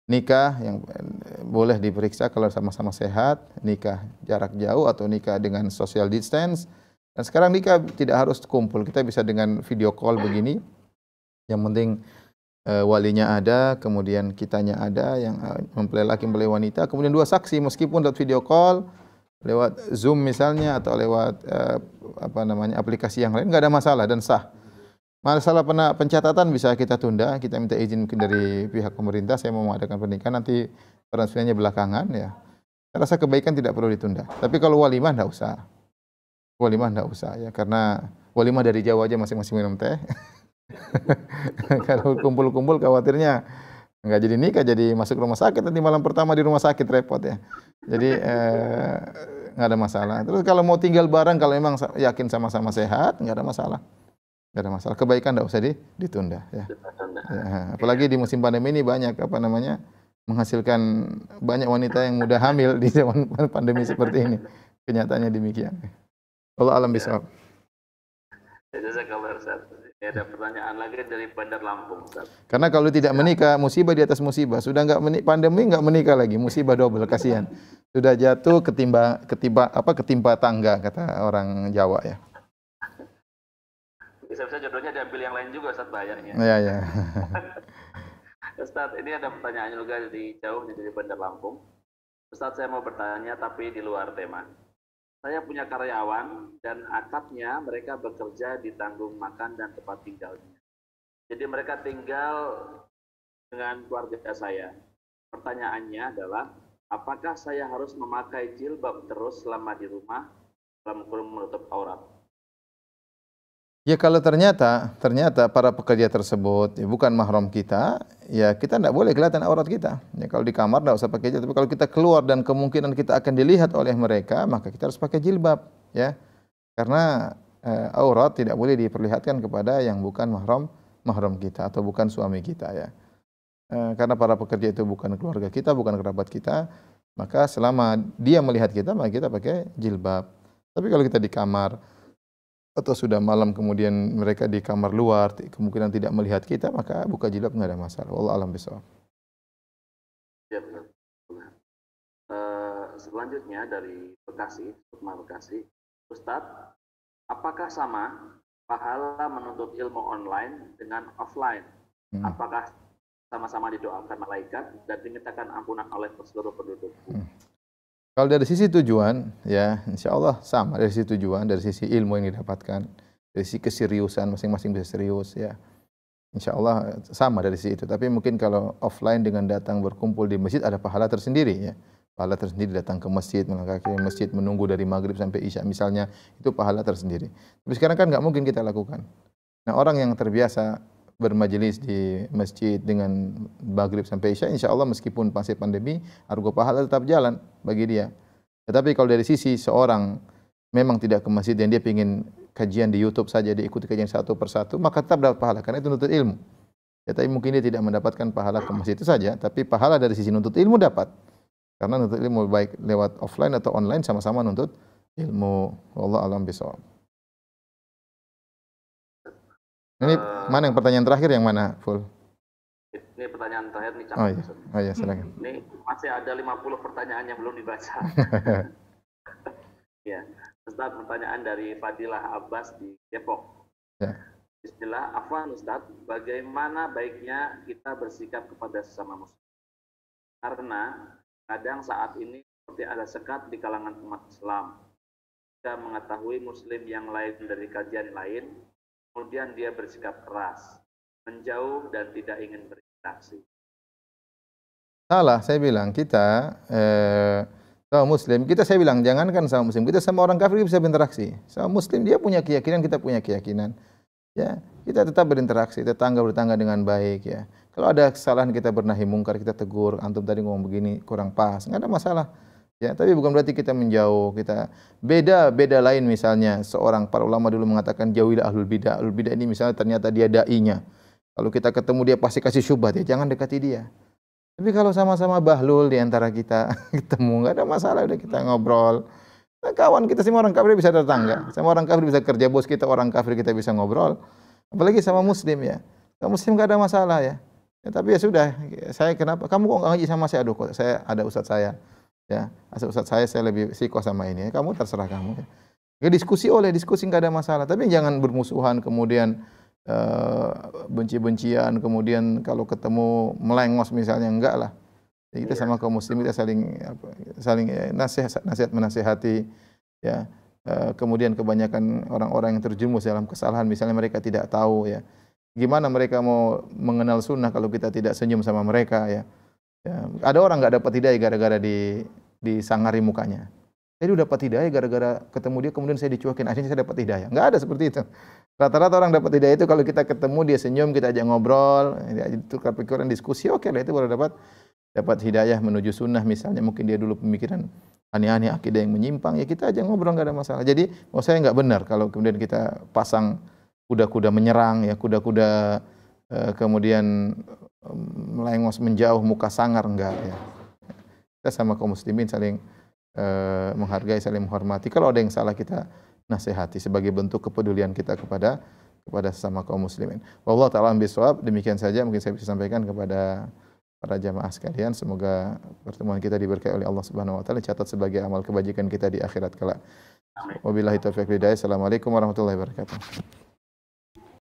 nikah yang eh, boleh diperiksa kalau sama-sama sehat, nikah jarak jauh atau nikah dengan social distance. Dan sekarang nikah tidak harus kumpul, kita bisa dengan video call begini. Yang penting eh, walinya ada, kemudian kitanya ada yang eh, mempelai laki mempelai wanita, kemudian dua saksi meskipun lewat video call, lewat Zoom misalnya atau lewat apa namanya aplikasi yang lain nggak ada masalah dan sah. Masalah pencatatan bisa kita tunda, kita minta izin dari pihak pemerintah, saya mau mengadakan pernikahan, nanti transfernya belakangan ya. Saya rasa kebaikan tidak perlu ditunda. Tapi kalau walimah tidak usah. Walimah tidak usah ya, karena walimah dari Jawa aja masing-masing minum teh. kalau kumpul-kumpul khawatirnya nggak jadi nikah, jadi masuk rumah sakit, nanti malam pertama di rumah sakit repot ya. Jadi eh, nggak ada masalah. Terus kalau mau tinggal bareng, kalau memang yakin sama-sama sehat, nggak ada masalah nggak ada masalah. Kebaikan tidak usah di, ditunda. Ya. ya. Apalagi di musim pandemi ini banyak apa namanya menghasilkan banyak wanita yang mudah hamil di zaman pandemi seperti ini. Kenyataannya demikian. Allah alam bisa. Ya, ada pertanyaan lagi dari Bandar Lampung Ustaz. Karena kalau tidak menikah, musibah di atas musibah. Sudah nggak menik pandemi nggak menikah lagi, musibah double kasihan. Sudah jatuh ketimba ketiba apa ketimpa tangga kata orang Jawa ya bisa-bisa jodohnya diambil yang lain juga saat bayarnya. Iya, iya. Ustaz, ini ada pertanyaan juga dari jauh dari Bandar Lampung. Ustaz, saya mau bertanya tapi di luar tema. Saya punya karyawan dan akadnya mereka bekerja di tanggung makan dan tempat tinggalnya. Jadi mereka tinggal dengan keluarga saya. Pertanyaannya adalah, apakah saya harus memakai jilbab terus selama di rumah dalam kurung menutup aurat? Ya kalau ternyata ternyata para pekerja tersebut ya, bukan mahram kita, ya kita tidak boleh kelihatan aurat kita. Ya kalau di kamar tidak usah pakai jilbab, tapi kalau kita keluar dan kemungkinan kita akan dilihat oleh mereka, maka kita harus pakai jilbab, ya. Karena eh, aurat tidak boleh diperlihatkan kepada yang bukan mahram mahram kita atau bukan suami kita ya. Eh, karena para pekerja itu bukan keluarga kita, bukan kerabat kita, maka selama dia melihat kita, maka kita pakai jilbab. Tapi kalau kita di kamar, atau sudah malam kemudian mereka di kamar luar kemungkinan tidak melihat kita maka buka jilbab nggak ada masalah Allah alam besok ya benar, benar. Uh, selanjutnya dari Bekasi Sukma Bekasi Ustadz apakah sama pahala menuntut ilmu online dengan offline hmm. apakah sama-sama didoakan malaikat dan dimintakan ampunan oleh seluruh penduduk hmm. Kalau dari sisi tujuan, ya insya Allah sama dari sisi tujuan, dari sisi ilmu yang didapatkan, dari sisi keseriusan masing-masing bisa serius, ya insya Allah eh, sama dari sisi itu. Tapi mungkin kalau offline dengan datang berkumpul di masjid ada pahala tersendiri, ya pahala tersendiri datang ke masjid, melangkah ke masjid, menunggu dari maghrib sampai isya misalnya itu pahala tersendiri. Tapi sekarang kan nggak mungkin kita lakukan. Nah orang yang terbiasa bermajelis di masjid dengan maghrib sampai isya, insya Allah meskipun pasca pandemi, argo pahala tetap jalan bagi dia. Tetapi kalau dari sisi seorang memang tidak ke masjid dan dia ingin kajian di YouTube saja diikuti kajian satu persatu, maka tetap dapat pahala karena itu nuntut ilmu. Ya, tapi mungkin dia tidak mendapatkan pahala ke masjid itu saja, tapi pahala dari sisi nuntut ilmu dapat. Karena nuntut ilmu baik lewat offline atau online sama-sama nuntut ilmu. Allah alam bisawab. Ini uh, mana yang pertanyaan terakhir yang mana, full? Ini pertanyaan terakhir nih, Oh iya, oh, iya silakan. Ini masih ada 50 pertanyaan yang belum dibaca. ya. Ustaz, pertanyaan dari Fadilah Abbas di Depok. Ya. Istilah Afwan Ustaz, bagaimana baiknya kita bersikap kepada sesama muslim? Karena kadang saat ini seperti ada sekat di kalangan umat Islam. Kita mengetahui muslim yang lain dari kajian lain, kemudian dia bersikap keras, menjauh dan tidak ingin berinteraksi. Salah, saya bilang kita eh, sama muslim, kita saya bilang jangankan sama muslim, kita sama orang kafir bisa berinteraksi. Sama muslim dia punya keyakinan, kita punya keyakinan. Ya, kita tetap berinteraksi, tetangga bertangga dengan baik ya. Kalau ada kesalahan kita bernahi mungkar, kita tegur, antum tadi ngomong begini kurang pas, nggak ada masalah. Ya, tapi bukan berarti kita menjauh, kita beda beda lain misalnya seorang para ulama dulu mengatakan jauhilah ahlul bidah. Ahlul bidah ini misalnya ternyata dia dai-nya. Kalau kita ketemu dia pasti kasih syubhat ya, jangan dekati dia. Tapi kalau sama-sama bahlul di antara kita ketemu nggak ada masalah udah kita ngobrol. Nah, kawan kita semua orang kafir bisa datang tetangga, Semua orang kafir bisa kerja, bos kita orang kafir kita bisa ngobrol. Apalagi sama muslim ya. Sama muslim nggak ada masalah ya. ya. tapi ya sudah, saya kenapa? Kamu kok nggak ngaji sama saya? Aduh, kok saya ada ustaz saya ya asal ustadz saya saya lebih sikoh sama ini ya. kamu terserah kamu ya. ya diskusi oleh diskusi nggak ada masalah tapi jangan bermusuhan kemudian uh, benci-bencian kemudian kalau ketemu melengos misalnya enggak lah ya, kita iya. sama kaum muslim kita saling apa, saling ya, nasihat nasihat menasihati ya uh, kemudian kebanyakan orang-orang yang terjerumus dalam kesalahan misalnya mereka tidak tahu ya gimana mereka mau mengenal sunnah kalau kita tidak senyum sama mereka ya Ya, ada orang nggak dapat hidayah gara-gara di disangari mukanya. Saya udah dapat hidayah gara-gara ketemu dia kemudian saya dicuekin akhirnya saya dapat hidayah. Nggak ada seperti itu. Rata-rata orang dapat hidayah itu kalau kita ketemu dia senyum kita ajak ngobrol, ya, itu pikiran diskusi oke okay lah itu baru dapat dapat hidayah menuju sunnah misalnya mungkin dia dulu pemikiran aneh-aneh akidah yang menyimpang ya kita aja ngobrol nggak ada masalah jadi mau saya nggak benar kalau kemudian kita pasang kuda-kuda menyerang ya kuda-kuda Eh, kemudian melengos menjauh muka sangar enggak ya. Kita sama kaum muslimin saling eh, menghargai, saling menghormati. Kalau ada yang salah kita nasihati sebagai bentuk kepedulian kita kepada kepada sesama kaum muslimin. Wallahu taala bisawab. Demikian saja mungkin saya bisa sampaikan kepada para jamaah sekalian. Semoga pertemuan kita diberkahi oleh Allah Subhanahu wa taala catat sebagai amal kebajikan kita di akhirat kelak. Wabillahi taufiq hidayah. Assalamualaikum warahmatullahi wabarakatuh.